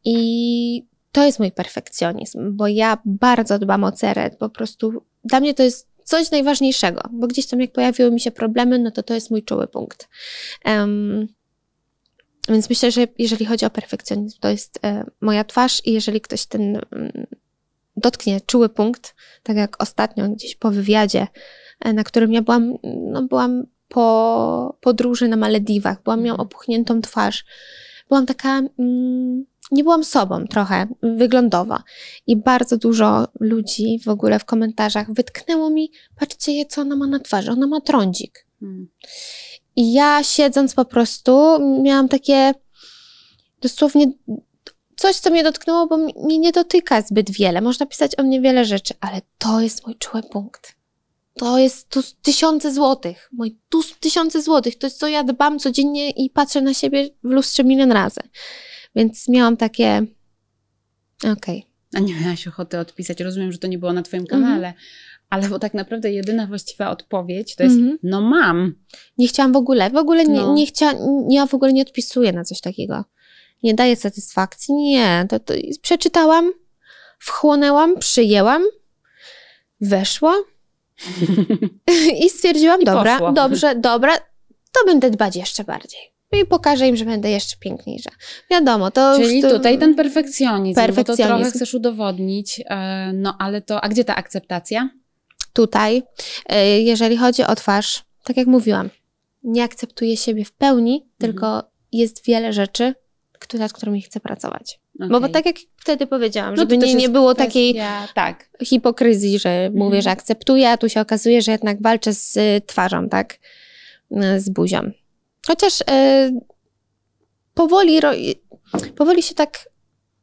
I to jest mój perfekcjonizm, bo ja bardzo dbam o cerę, po prostu dla mnie to jest coś najważniejszego, bo gdzieś tam jak pojawiły mi się problemy, no to to jest mój czuły punkt. Um, więc myślę, że jeżeli chodzi o perfekcjonizm, to jest e, moja twarz i jeżeli ktoś ten mm, dotknie czuły punkt, tak jak ostatnio gdzieś po wywiadzie, e, na którym ja byłam, no byłam po podróży na Malediwach, byłam miałam mhm. opuchniętą twarz, byłam taka, mm, nie byłam sobą trochę, wyglądowa. I bardzo dużo ludzi w ogóle w komentarzach wytknęło mi, patrzcie, co ona ma na twarzy, ona ma trądzik. Hmm. I ja siedząc po prostu miałam takie dosłownie coś, co mnie dotknęło, bo mnie nie dotyka zbyt wiele. Można pisać o mnie wiele rzeczy, ale to jest mój czuły punkt. To jest tu tysiące złotych. Mój tu tysiące złotych. To jest co ja dbam codziennie i patrzę na siebie w lustrze milion razy. Więc miałam takie okej. Okay. A nie miałaś ochoty odpisać. Rozumiem, że to nie było na twoim mhm. kanale, mhm. Ale bo tak naprawdę jedyna właściwa odpowiedź to jest mm -hmm. no mam. Nie chciałam w ogóle, w ogóle nie, no. nie chciałam, ja w ogóle nie odpisuję na coś takiego. Nie daję satysfakcji, nie. To, to przeczytałam, wchłonęłam, przyjęłam, weszło i stwierdziłam, I dobra, poszło. dobrze, dobra, to będę dbać jeszcze bardziej i pokażę im, że będę jeszcze piękniejsza. Wiadomo, to Czyli tutaj ten perfekcjonizm, perfekcjonizm, bo to trochę chcesz udowodnić, e, no ale to, a gdzie ta akceptacja? tutaj, e, jeżeli chodzi o twarz, tak jak mówiłam, nie akceptuję siebie w pełni, mhm. tylko jest wiele rzeczy, które, nad którymi chcę pracować. Okay. Bo, bo tak jak wtedy powiedziałam, no żeby nie, nie było kwestia, takiej tak. hipokryzji, że mhm. mówię, że akceptuję, a tu się okazuje, że jednak walczę z y, twarzą, tak? Y, z buzią. Chociaż y, powoli, powoli się tak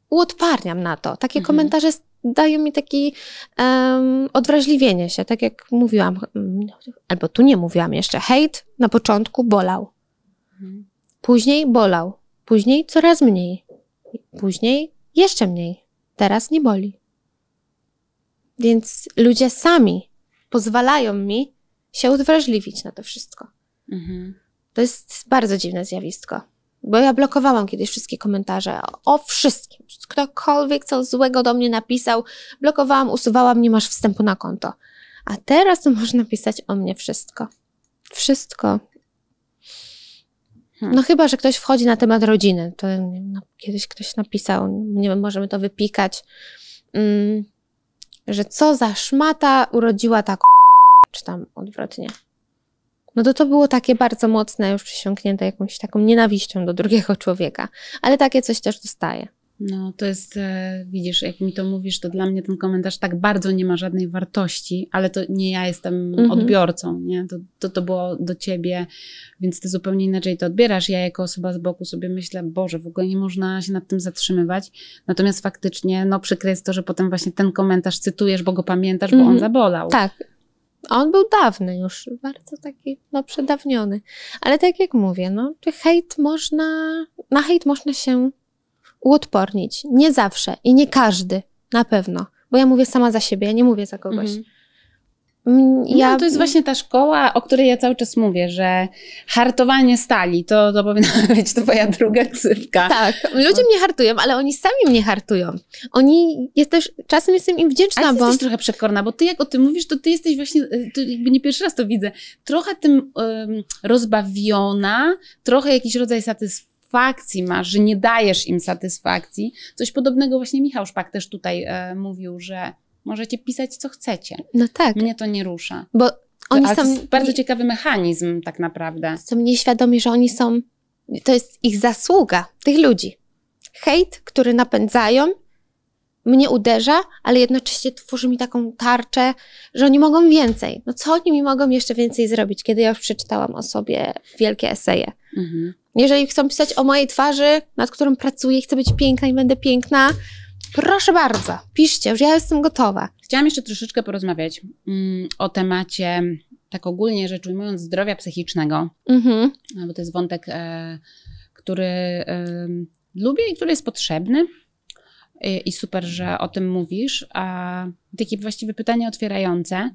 uodparniam na to. Takie mhm. komentarze dają mi taki um, odwrażliwienie się, tak jak mówiłam, albo tu nie mówiłam jeszcze, hejt na początku bolał, później bolał, później coraz mniej, później jeszcze mniej, teraz nie boli. Więc ludzie sami pozwalają mi się odwrażliwić na to wszystko. Mhm. To jest bardzo dziwne zjawisko bo ja blokowałam kiedyś wszystkie komentarze o wszystkim. Ktokolwiek co złego do mnie napisał, blokowałam, usuwałam, nie masz wstępu na konto. A teraz można pisać o mnie wszystko. Wszystko. Hmm. No chyba, że ktoś wchodzi na temat rodziny. To no, kiedyś ktoś napisał, nie wiem, możemy to wypikać, mm, że co za szmata urodziła ta k***, czy tam odwrotnie no to to było takie bardzo mocne, już przysiągnięte jakąś taką nienawiścią do drugiego człowieka. Ale takie coś też dostaje. No, to jest, e, widzisz, jak mi to mówisz, to dla mnie ten komentarz tak bardzo nie ma żadnej wartości, ale to nie ja jestem mhm. odbiorcą, nie? To, to, to było do ciebie, więc ty zupełnie inaczej to odbierasz. Ja jako osoba z boku sobie myślę, Boże, w ogóle nie można się nad tym zatrzymywać. Natomiast faktycznie, no przykre jest to, że potem właśnie ten komentarz cytujesz, bo go pamiętasz, bo on mhm. zabolał. Tak, a on był dawny już, bardzo taki, no, przedawniony. Ale tak jak mówię, no, hejt można, na hejt można się uodpornić. Nie zawsze i nie każdy, na pewno. Bo ja mówię sama za siebie, ja nie mówię za kogoś. Mhm. Mm, no, ja... No, to jest właśnie ta szkoła, o której ja cały czas mówię, że hartowanie stali, to, to powinna być twoja druga cyrka. Tak, ludzie mnie hartują, ale oni sami mnie hartują. Oni, jest też, czasem jestem im wdzięczna, bo. bo... jesteś trochę przekorna, bo ty jak o tym mówisz, to ty jesteś właśnie, e, to jakby nie pierwszy raz to widzę, trochę tym um, rozbawiona, trochę jakiś rodzaj satysfakcji, satysfakcji masz, że nie dajesz im satysfakcji. Coś podobnego właśnie Michał Szpak też tutaj e, mówił, że Możecie pisać, co chcecie. No tak. Mnie to nie rusza. Bo oni to, są. To jest bardzo nie... ciekawy mechanizm, tak naprawdę. Są nieświadomi, że oni są. To jest ich zasługa, tych ludzi. Hejt, który napędzają, mnie uderza, ale jednocześnie tworzy mi taką tarczę, że oni mogą więcej. No co oni mi mogą jeszcze więcej zrobić, kiedy ja już przeczytałam o sobie wielkie eseje? Mhm. Jeżeli chcą pisać o mojej twarzy, nad którą pracuję, chcę być piękna i będę piękna, Proszę bardzo, piszcie, już ja jestem gotowa. Chciałam jeszcze troszeczkę porozmawiać mm, o temacie, tak ogólnie rzecz ujmując, zdrowia psychicznego, mhm. No, bo to jest wątek, e, który e, lubię i który jest potrzebny. I, I, super, że o tym mówisz. A takie właściwie pytanie otwierające,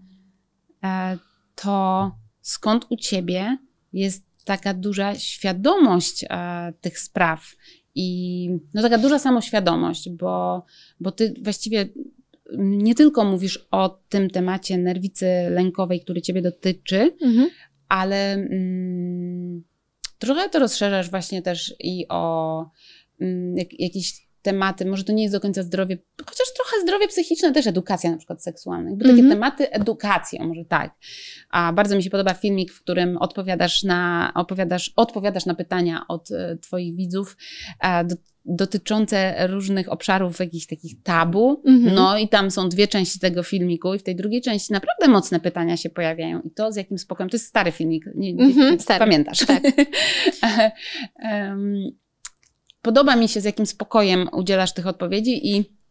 e, to skąd u ciebie jest taka duża świadomość e, tych spraw i no taka duża samoświadomość, bo, bo ty właściwie nie tylko mówisz o tym temacie nerwicy lękowej, który ciebie dotyczy, mhm. ale mm, trochę to rozszerzasz właśnie też i o mm, jak, jakieś tematy, może to nie jest do końca zdrowie, chociaż trochę zdrowie psychiczne, też edukacja na przykład seksualna, jakby mm -hmm. takie mhm. tematy edukacją, może tak. A bardzo mi się podoba filmik, w którym odpowiadasz na, opowiadasz, odpowiadasz na pytania od e, twoich widzów e, do, dotyczące różnych obszarów jakichś takich tabu. Mm -hmm. No i tam są dwie części tego filmiku i w tej drugiej części naprawdę mocne pytania się pojawiają i to z jakim spokojem, to jest stary filmik, nie, nie, mm -hmm, stary. pamiętasz. Tak. um, podoba mi się, z jakim spokojem udzielasz tych odpowiedzi i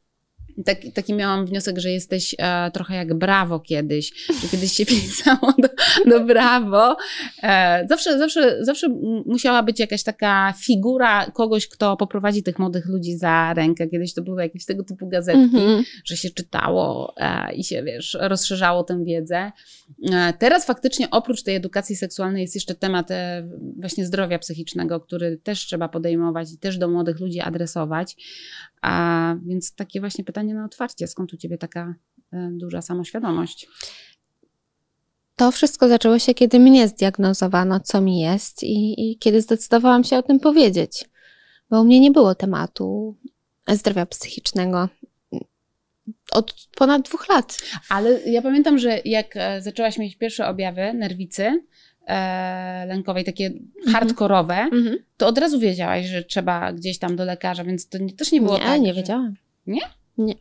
tak, taki miałam wniosek, że jesteś e, trochę jak brawo kiedyś, że kiedyś się pisało do, do brawo. E, zawsze, zawsze, zawsze musiała być jakaś taka figura kogoś, kto poprowadzi tych młodych ludzi za rękę. Kiedyś to były jakieś tego typu gazetki, mm -hmm. że się czytało e, i się, wiesz, rozszerzało tę wiedzę. E, teraz faktycznie oprócz tej edukacji seksualnej jest jeszcze temat e, właśnie zdrowia psychicznego, który też trzeba podejmować i też do młodych ludzi adresować. A więc takie właśnie pytanie na otwarcie, skąd u ciebie taka e, duża samoświadomość? To wszystko zaczęło się, kiedy mnie zdiagnozowano, co mi jest, i, i kiedy zdecydowałam się o tym powiedzieć, bo u mnie nie było tematu zdrowia psychicznego od ponad dwóch lat. Ale ja pamiętam, że jak e, zaczęłaś mieć pierwsze objawy nerwicy, e, lękowej, takie mhm. hardkorowe, mhm. to od razu wiedziałaś, że trzeba gdzieś tam do lekarza, więc to nie, też nie było nie, tak. Nie, nie że... wiedziałam. Nie? Nie.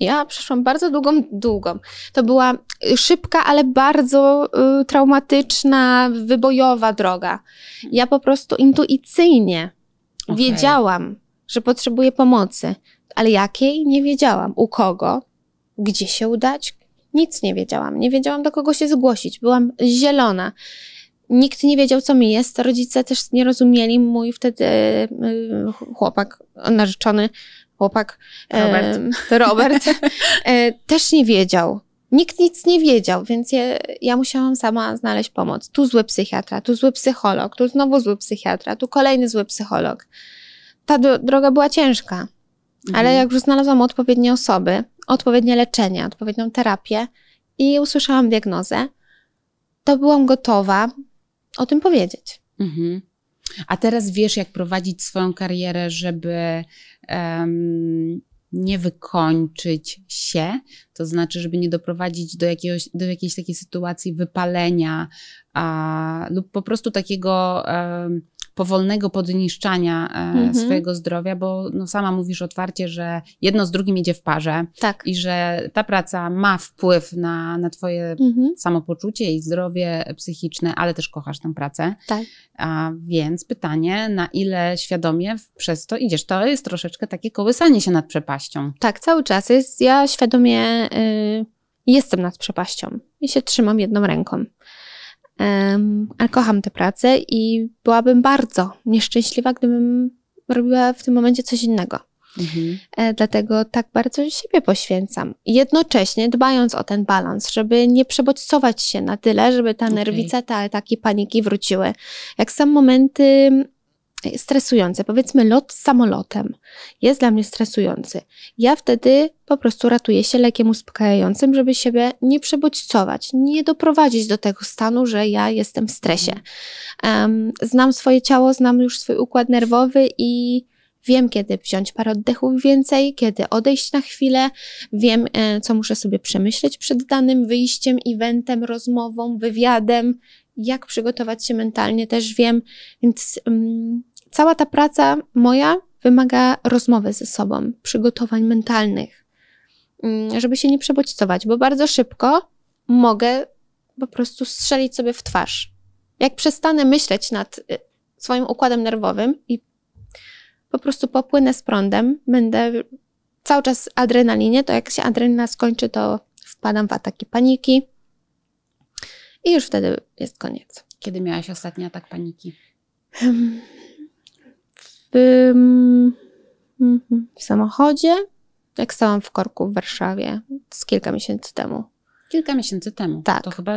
Ja przeszłam bardzo długą, długą. To była y, szybka, ale bardzo y, traumatyczna, wybojowa droga. Mhm. Ja po prostu intuicyjnie okay. wiedziałam, że potrzebuję pomocy, ale jakiej nie wiedziałam, u kogo, gdzie się udać, nic nie wiedziałam. Nie wiedziałam, do kogo się zgłosić. Byłam zielona. Nikt nie wiedział, co mi jest. Rodzice też nie rozumieli. Mój wtedy e, chłopak, narzeczony chłopak e, Robert, Robert e, też nie wiedział. Nikt nic nie wiedział, więc je, ja musiałam sama znaleźć pomoc. Tu zły psychiatra, tu zły psycholog, tu znowu zły psychiatra, tu kolejny zły psycholog ta droga była ciężka, ale mhm. jak już znalazłam odpowiednie osoby, odpowiednie leczenie, odpowiednią terapię i usłyszałam diagnozę, to byłam gotowa o tym powiedzieć. Mhm. A teraz wiesz, jak prowadzić swoją karierę, żeby um, nie wykończyć się, to znaczy, żeby nie doprowadzić do, jakiegoś, do jakiejś takiej sytuacji wypalenia a, lub po prostu takiego. Um, powolnego podniszczania e, mhm. swojego zdrowia, bo no, sama mówisz otwarcie, że jedno z drugim idzie w parze tak. i że ta praca ma wpływ na, na twoje mhm. samopoczucie i zdrowie psychiczne, ale też kochasz tę pracę. Tak. A więc pytanie, na ile świadomie przez to idziesz? To jest troszeczkę takie kołysanie się nad przepaścią. Tak, cały czas jest. Ja świadomie y, jestem nad przepaścią i się trzymam jedną ręką. Ale kocham tę pracę i byłabym bardzo nieszczęśliwa, gdybym robiła w tym momencie coś innego. Mhm. E, dlatego tak bardzo siebie poświęcam. Jednocześnie dbając o ten balans, żeby nie przebodźcować się na tyle, żeby ta nerwica, te ta ataki paniki wróciły. Jak sam momenty stresujące. Powiedzmy, lot samolotem jest dla mnie stresujący. Ja wtedy po prostu ratuję się lekiem uspokajającym, żeby siebie nie przebodźcować, nie doprowadzić do tego stanu, że ja jestem w stresie. Um, znam swoje ciało, znam już swój układ nerwowy i wiem, kiedy wziąć parę oddechów więcej, kiedy odejść na chwilę, wiem, e, co muszę sobie przemyśleć przed danym wyjściem, eventem, rozmową, wywiadem, jak przygotować się mentalnie, też wiem, więc um, cała ta praca moja wymaga rozmowy ze sobą, przygotowań mentalnych, um, żeby się nie przebodźcować, bo bardzo szybko mogę po prostu strzelić sobie w twarz. Jak przestanę myśleć nad y, swoim układem nerwowym i po prostu popłynę z prądem, będę cały czas adrenalinie, to jak się adrenalina skończy, to wpadam w ataki paniki, i już wtedy jest koniec. Kiedy miałaś ostatni atak paniki? W, mm, mhm, w samochodzie, jak stałam w korku w Warszawie z kilka miesięcy temu. Kilka miesięcy temu. Tak. To chyba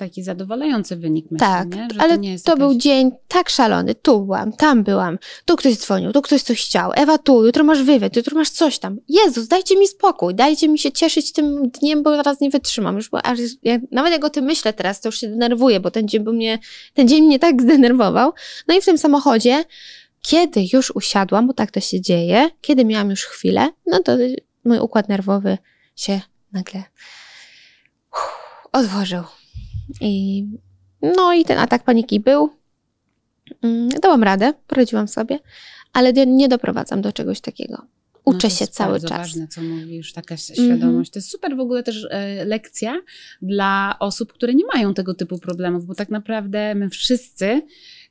taki zadowalający wynik, myślę, tak, nie? Że ale to, nie to jakaś... był dzień tak szalony. Tu byłam, tam byłam, tu ktoś dzwonił, tu ktoś coś chciał. Ewa, tu, jutro masz wywiad, jutro masz coś tam. Jezus, dajcie mi spokój, dajcie mi się cieszyć tym dniem, bo teraz nie wytrzymam. Już, bo aż, ja, nawet jak o tym myślę teraz, to już się denerwuję, bo ten dzień, był mnie, ten dzień mnie tak zdenerwował. No i w tym samochodzie, kiedy już usiadłam, bo tak to się dzieje, kiedy miałam już chwilę, no to mój układ nerwowy się nagle uff, odwożył i, no i ten atak paniki był. Mm, dałam radę, poradziłam sobie, ale nie doprowadzam do czegoś takiego. No Uczę no się cały czas. To ważne, co mówisz, taka świadomość. Mm -hmm. To jest super w ogóle też e, lekcja dla osób, które nie mają tego typu problemów, bo tak naprawdę my wszyscy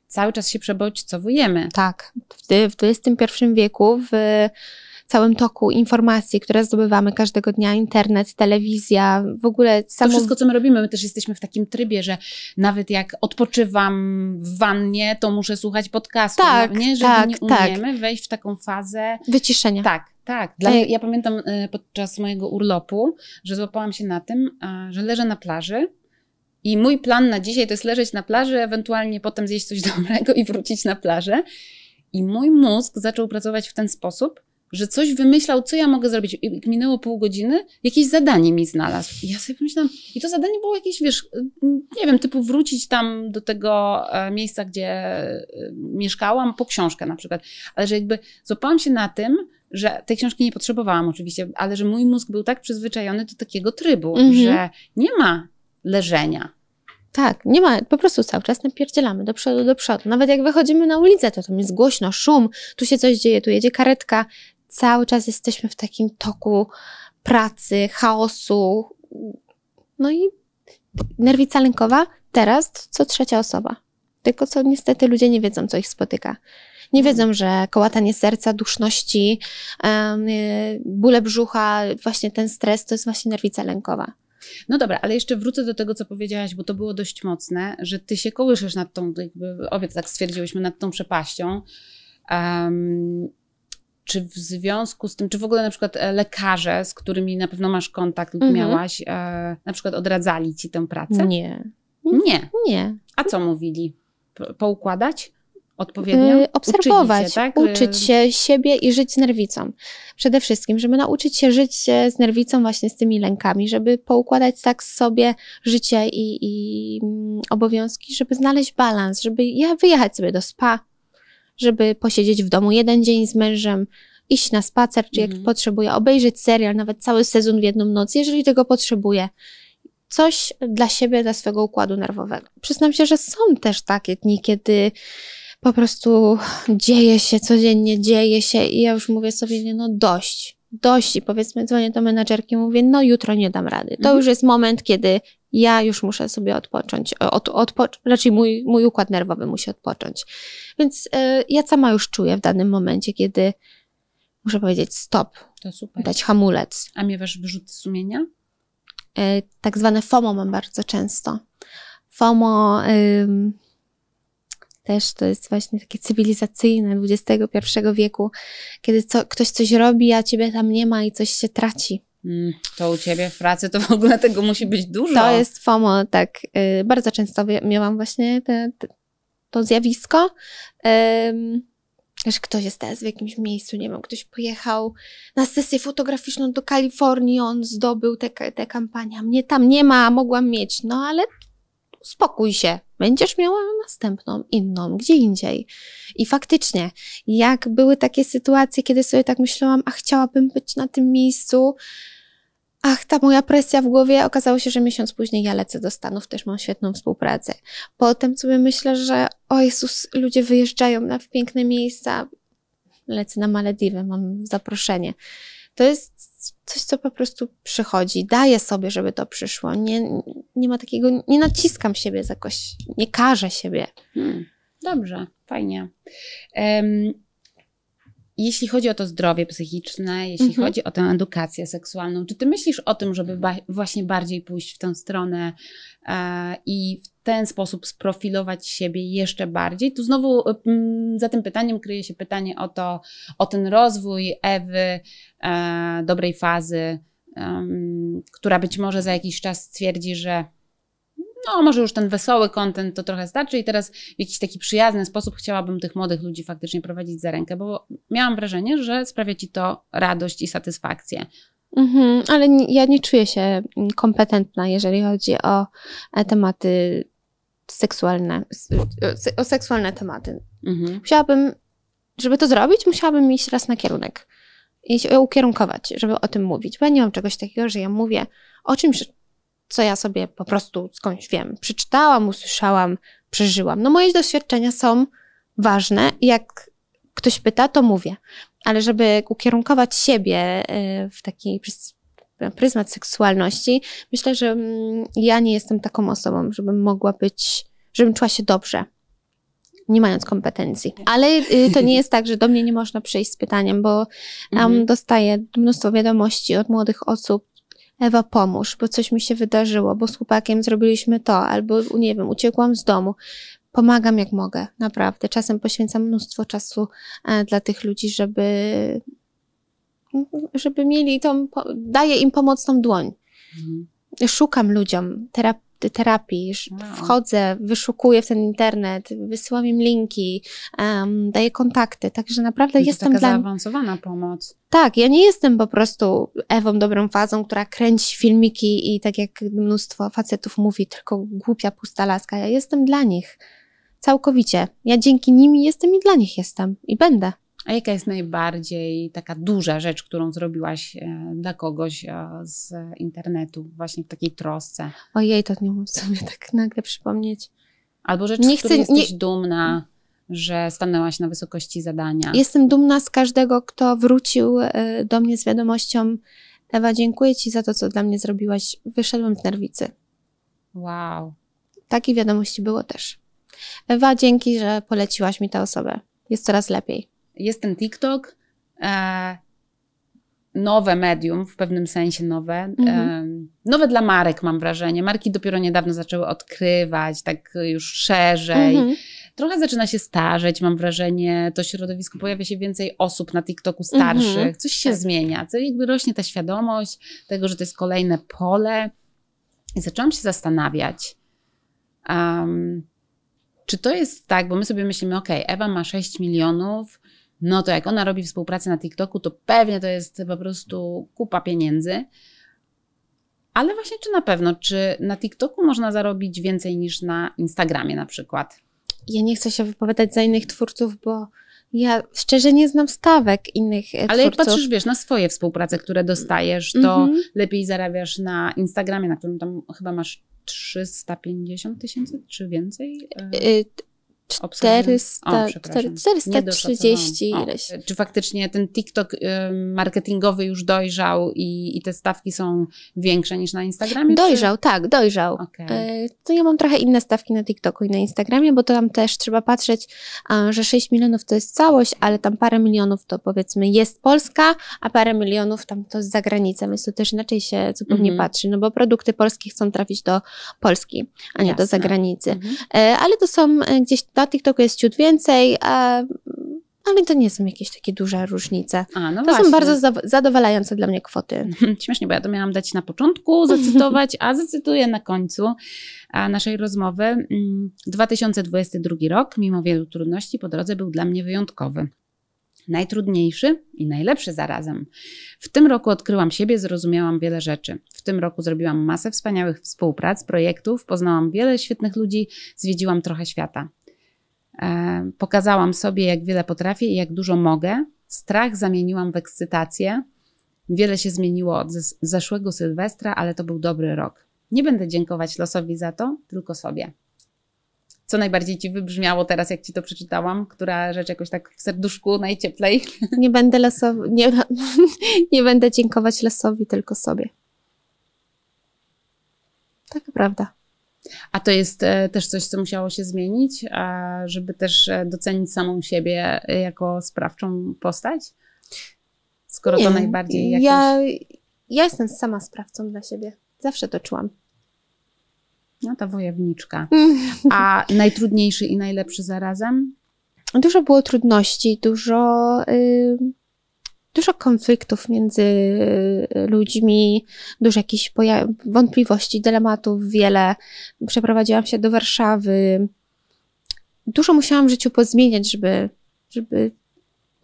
cały czas się przebodźcowujemy. Tak. W, w XXI wieku w całym toku informacji, które zdobywamy każdego dnia, internet, telewizja, w ogóle samo... To wszystko, co my robimy, my też jesteśmy w takim trybie, że nawet jak odpoczywam w wannie, to muszę słuchać podcastu, tak, nie? Żeby tak, nie tak. umiemy tak. wejść w taką fazę... Wyciszenia. Tak, tak. Dla, e- ja pamiętam e, podczas mojego urlopu, że złapałam się na tym, że leżę na plaży i mój plan na dzisiaj to jest leżeć na plaży, ewentualnie potem zjeść coś dobrego i wrócić na plażę. I mój mózg zaczął pracować w ten sposób, że coś wymyślał, co ja mogę zrobić. I minęło pół godziny, jakieś zadanie mi znalazł. I ja sobie pomyślałam, i to zadanie było jakieś, wiesz, nie wiem, typu wrócić tam do tego e, miejsca, gdzie e, mieszkałam, po książkę na przykład. Ale że jakby złapałam się na tym, że tej książki nie potrzebowałam oczywiście, ale że mój mózg był tak przyzwyczajony do takiego trybu, mhm. że nie ma leżenia. Tak, nie ma, po prostu cały czas napierdzielamy do przodu, do przodu. Nawet jak wychodzimy na ulicę, to tam jest głośno, szum, tu się coś dzieje, tu jedzie karetka, cały czas jesteśmy w takim toku pracy, chaosu. No i nerwica lękowa teraz co trzecia osoba. Tylko co niestety ludzie nie wiedzą, co ich spotyka. Nie wiedzą, że kołatanie serca, duszności, yy, bóle brzucha, właśnie ten stres to jest właśnie nerwica lękowa. No dobra, ale jeszcze wrócę do tego, co powiedziałaś, bo to było dość mocne, że ty się kołyszesz nad tą, jakby obie tak stwierdziłyśmy, nad tą przepaścią. Um, czy w związku z tym, czy w ogóle na przykład e, lekarze, z którymi na pewno masz kontakt lub mhm. miałaś, e, na przykład odradzali ci tę pracę? Nie. Nie. Nie. A co mówili? Po, poukładać? Y, odpowiednio? Yy, obserwować, się, tak? uczyć się siebie i żyć z nerwicą. Przede wszystkim, żeby nauczyć się żyć e, z nerwicą, właśnie z tymi lękami, żeby poukładać tak sobie życie i, i mm, obowiązki, żeby znaleźć balans, żeby ja wyjechać sobie do spa, żeby posiedzieć w domu jeden dzień z mężem, iść na spacer, czy jak mm. potrzebuje, obejrzeć serial, nawet cały sezon w jedną noc, jeżeli tego potrzebuje. Coś dla siebie, dla swojego układu nerwowego. Przyznam się, że są też takie dni, kiedy po prostu dzieje się, codziennie dzieje się i ja już mówię sobie, nie, no dość, dość i powiedzmy dzwonię do menadżerki, mówię, no jutro nie dam rady. To mhm. już jest moment, kiedy ja już muszę sobie odpocząć, e, od, odpo, raczej mój, mój układ nerwowy musi odpocząć. Więc y, ja sama już czuję w danym momencie, kiedy muszę powiedzieć stop, dać hamulec. A miewasz wyrzut sumienia? Y, tak zwane FOMO mam bardzo często. FOMO y, też to jest właśnie takie cywilizacyjne XXI wieku, kiedy co, ktoś coś robi, a ciebie tam nie ma i coś się traci. Mm, to u ciebie w pracy to w ogóle tego musi być dużo. To jest FOMO, tak. Y, bardzo często miałam właśnie te, te, to zjawisko. Że ktoś jest teraz w jakimś miejscu, nie wiem, ktoś pojechał na sesję fotograficzną do Kalifornii, on zdobył tę kampanię, mnie tam nie ma, mogłam mieć, no ale uspokój się, będziesz miała następną, inną, gdzie indziej. I faktycznie, jak były takie sytuacje, kiedy sobie tak myślałam, a chciałabym być na tym miejscu, Ach, ta moja presja w głowie. Okazało się, że miesiąc później ja lecę do Stanów, też mam świetną współpracę. Potem sobie myślę, że o Jezus, ludzie wyjeżdżają na piękne miejsca. Lecę na Malediwy, mam zaproszenie. To jest coś, co po prostu przychodzi. Daję sobie, żeby to przyszło. Nie, nie ma takiego, nie naciskam siebie jakoś, nie karzę siebie. Hmm. Dobrze, fajnie. Um, jeśli chodzi o to zdrowie psychiczne, jeśli mhm. chodzi o tę edukację seksualną, czy ty myślisz o tym, żeby ba właśnie bardziej pójść w tę stronę e, i w ten sposób sprofilować siebie jeszcze bardziej? Tu znowu m, za tym pytaniem kryje się pytanie o to, o ten rozwój Ewy, e, dobrej fazy, e, która być może za jakiś czas stwierdzi, że no może już ten wesoły kontent to trochę starczy i teraz w jakiś taki przyjazny sposób chciałabym tych młodych ludzi faktycznie prowadzić za rękę, bo miałam wrażenie, że sprawia ci to radość i satysfakcję. Mhm, ale nie, ja nie czuję się kompetentna, jeżeli chodzi o e, tematy seksualne, o seksualne tematy. Mhm. Musiałabym, żeby to zrobić, musiałabym iść raz na kierunek i się e, ukierunkować, żeby o tym mówić, bo ja nie mam czegoś takiego, że ja mówię o czymś, co ja sobie po prostu skądś wiem. Przeczytałam, usłyszałam, przeżyłam. No moje doświadczenia są ważne. Jak ktoś pyta, to mówię. Ale żeby ukierunkować siebie y, w taki pryzmat seksualności, myślę, że mm, ja nie jestem taką osobą, żebym mogła być, żebym czuła się dobrze nie mając kompetencji. Ale y, to nie jest tak, że do mnie nie można przyjść z pytaniem, bo um, dostaję mnóstwo wiadomości od młodych osób, Ewa, pomóż, bo coś mi się wydarzyło, bo z chłopakiem zrobiliśmy to, albo nie wiem, uciekłam z domu. Pomagam jak mogę, naprawdę. Czasem poświęcam mnóstwo czasu e, dla tych ludzi, żeby, żeby mieli tą, daję im pomocną dłoń. Mhm. Szukam ludziom terapii terapii, no. wchodzę, wyszukuję w ten internet, wysyłam im linki, um, daję kontakty, także naprawdę Czyli jestem to taka dla... zaawansowana pomoc. Tak, ja nie jestem po prostu Ewą dobrą fazą, która kręci filmiki i tak jak mnóstwo facetów mówi, tylko głupia, pusta laska. Ja jestem dla nich całkowicie. Ja dzięki nim jestem i dla nich jestem i będę. A jaka jest najbardziej taka duża rzecz, którą zrobiłaś e, dla kogoś e, z internetu, właśnie w takiej trosce? Ojej, to nie mogę sobie tak nagle przypomnieć. Albo rzecz, nie chcę, jesteś nie... dumna, że stanęłaś na wysokości zadania. Jestem dumna z każdego, kto wrócił e, do mnie z wiadomością Ewa, dziękuję Ci za to, co dla mnie zrobiłaś. Wyszedłem z nerwicy. Wow. Takiej wiadomości było też. Ewa, dzięki, że poleciłaś mi tę osobę. Jest coraz lepiej jest ten TikTok, e, nowe medium, w pewnym sensie nowe, e, mhm. e, nowe dla marek mam wrażenie. Marki dopiero niedawno zaczęły odkrywać, tak już szerzej. Mhm. Trochę zaczyna się starzeć, mam wrażenie, to środowisko, pojawia się więcej osób na TikToku mhm. starszych, coś się tak. zmienia, co jakby rośnie ta świadomość tego, że to jest kolejne pole. I zaczęłam się zastanawiać, um, czy to jest tak, bo my sobie myślimy, ok, Ewa ma 6 milionów, no to jak ona robi współpracę na TikToku, to pewnie to jest po prostu kupa pieniędzy. Ale właśnie, czy na pewno, czy na TikToku można zarobić więcej niż na Instagramie na przykład? Ja nie chcę się wypowiadać za innych twórców, bo ja szczerze nie znam stawek innych e, Ale twórców. jak patrzysz, wiesz, na swoje współprace, które dostajesz, to mm-hmm. lepiej zarabiasz na Instagramie, na którym tam chyba masz 350 tysięcy czy więcej? E, y, 400, o, 430 o, ileś. E, czy faktycznie ten TikTok y, marketingowy już dojrzał i, i te stawki są większe niż na Instagramie? Dojrzał, czy? tak, dojrzał. Okay. E, to ja mam trochę inne stawki na TikToku i na Instagramie, bo to tam też trzeba patrzeć, że 6 milionów to jest całość, ale tam parę milionów to powiedzmy jest Polska, a parę milionów tam to z zagranicą, więc to też inaczej się zupełnie mm patrzy, no bo produkty polskie chcą trafić do Polski, a nie Jasne. do zagranicy. mm Ale to są gdzieś tam na TikToku jest ciut więcej, a ale to nie są jakieś takie duże różnice. A, no to właśnie. są bardzo zadowalające dla mnie kwoty. Mhm, śmiesznie, bo ja to miałam dać na początku, zacytować, a zacytuję na końcu naszej rozmowy. 2022 mm, rok, mimo wielu trudności po drodze, był dla mnie wyjątkowy. Najtrudniejszy i najlepszy zarazem. W tym roku odkryłam siebie, zrozumiałam wiele rzeczy. W tym roku zrobiłam masę wspaniałych współprac, projektów, poznałam wiele świetnych ludzi, zwiedziłam trochę świata. E, pokazałam sobie, jak wiele potrafię i jak dużo mogę. Strach zamieniłam w ekscytację. Wiele się zmieniło od zeszłego Sylwestra, ale to był dobry rok. Nie będę dziękować losowi za to, tylko sobie. Co najbardziej ci wybrzmiało teraz, jak ci to przeczytałam? Która rzecz jakoś tak w serduszku najcieplej? Nie będę losowi, nie, nie będę dziękować losowi, tylko sobie. Tak prawda. A to jest e, też coś, co musiało się zmienić, żeby też e, docenić samą siebie e, jako sprawczą postać? Skoro Nie, to najbardziej jakoś... Ja, ja jestem sama sprawcą dla siebie. Zawsze to czułam. No ta wojowniczka. A najtrudniejszy i najlepszy zarazem? Dużo było trudności, dużo... Yy dużo konfliktów między e, ludźmi, dużo jakichś wątpliwości, dylematów, wiele. Przeprowadziłam się do Warszawy. Dużo musiałam w życiu pozmieniać, żeby, żeby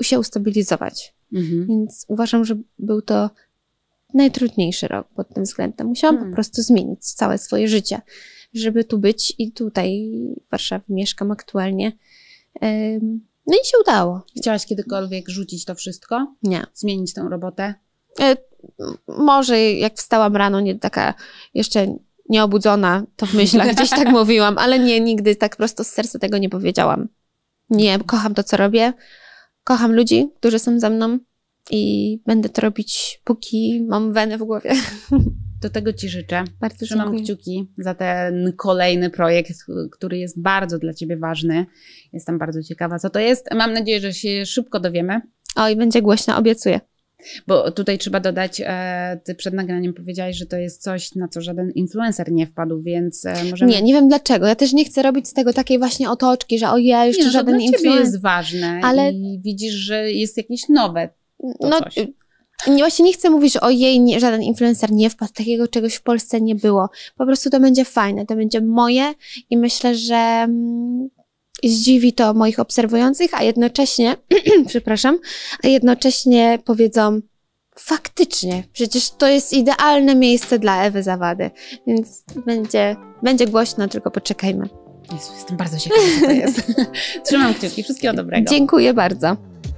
się ustabilizować. Mhm. Więc uważam, że był to najtrudniejszy rok pod tym względem. Musiałam mhm. po hmm. prostu zmienić całe swoje życie, żeby tu być i tutaj w Warszawie mieszkam aktualnie. No i się udało. Chciałaś kiedykolwiek rzucić to wszystko? Nie. Zmienić tę robotę? E, może jak wstałam rano, nie taka jeszcze nieobudzona, to w myślach gdzieś tak mówiłam, ale nie, nigdy tak prosto z serca tego nie powiedziałam. Nie, kocham to, co robię. Kocham ludzi, którzy są ze mną i będę to robić, póki mam wenę w głowie. Do tego Ci życzę. Bardzo Trzymam dziękuję. kciuki za ten kolejny projekt, który jest bardzo dla Ciebie ważny. Jestem bardzo ciekawa, co to jest. Mam nadzieję, że się szybko dowiemy. Oj, będzie głośno, obiecuję. Bo tutaj trzeba dodać, e, ty przed nagraniem powiedziałaś, że to jest coś, na co żaden influencer nie wpadł, więc e, możemy... Nie, nie wiem dlaczego. Ja też nie chcę robić z tego takiej właśnie otoczki, że ja jeszcze nie, no żaden influencer... Nie, to jest ważne ale... i widzisz, że jest jakieś nowe no, coś nie, właśnie nie chcę mówić, że o nie, żaden influencer nie wpadł, takiego czegoś w Polsce nie było. Po prostu to będzie fajne, to będzie moje i myślę, że mm, zdziwi to moich obserwujących, a jednocześnie, przepraszam, a jednocześnie powiedzą, faktycznie, przecież to jest idealne miejsce dla Ewy Zawady, więc będzie, będzie głośno, tylko poczekajmy. Jezu, jestem bardzo ciekawa, co to jest. Trzymam kciuki, wszystkiego dobrego. Dziękuję bardzo.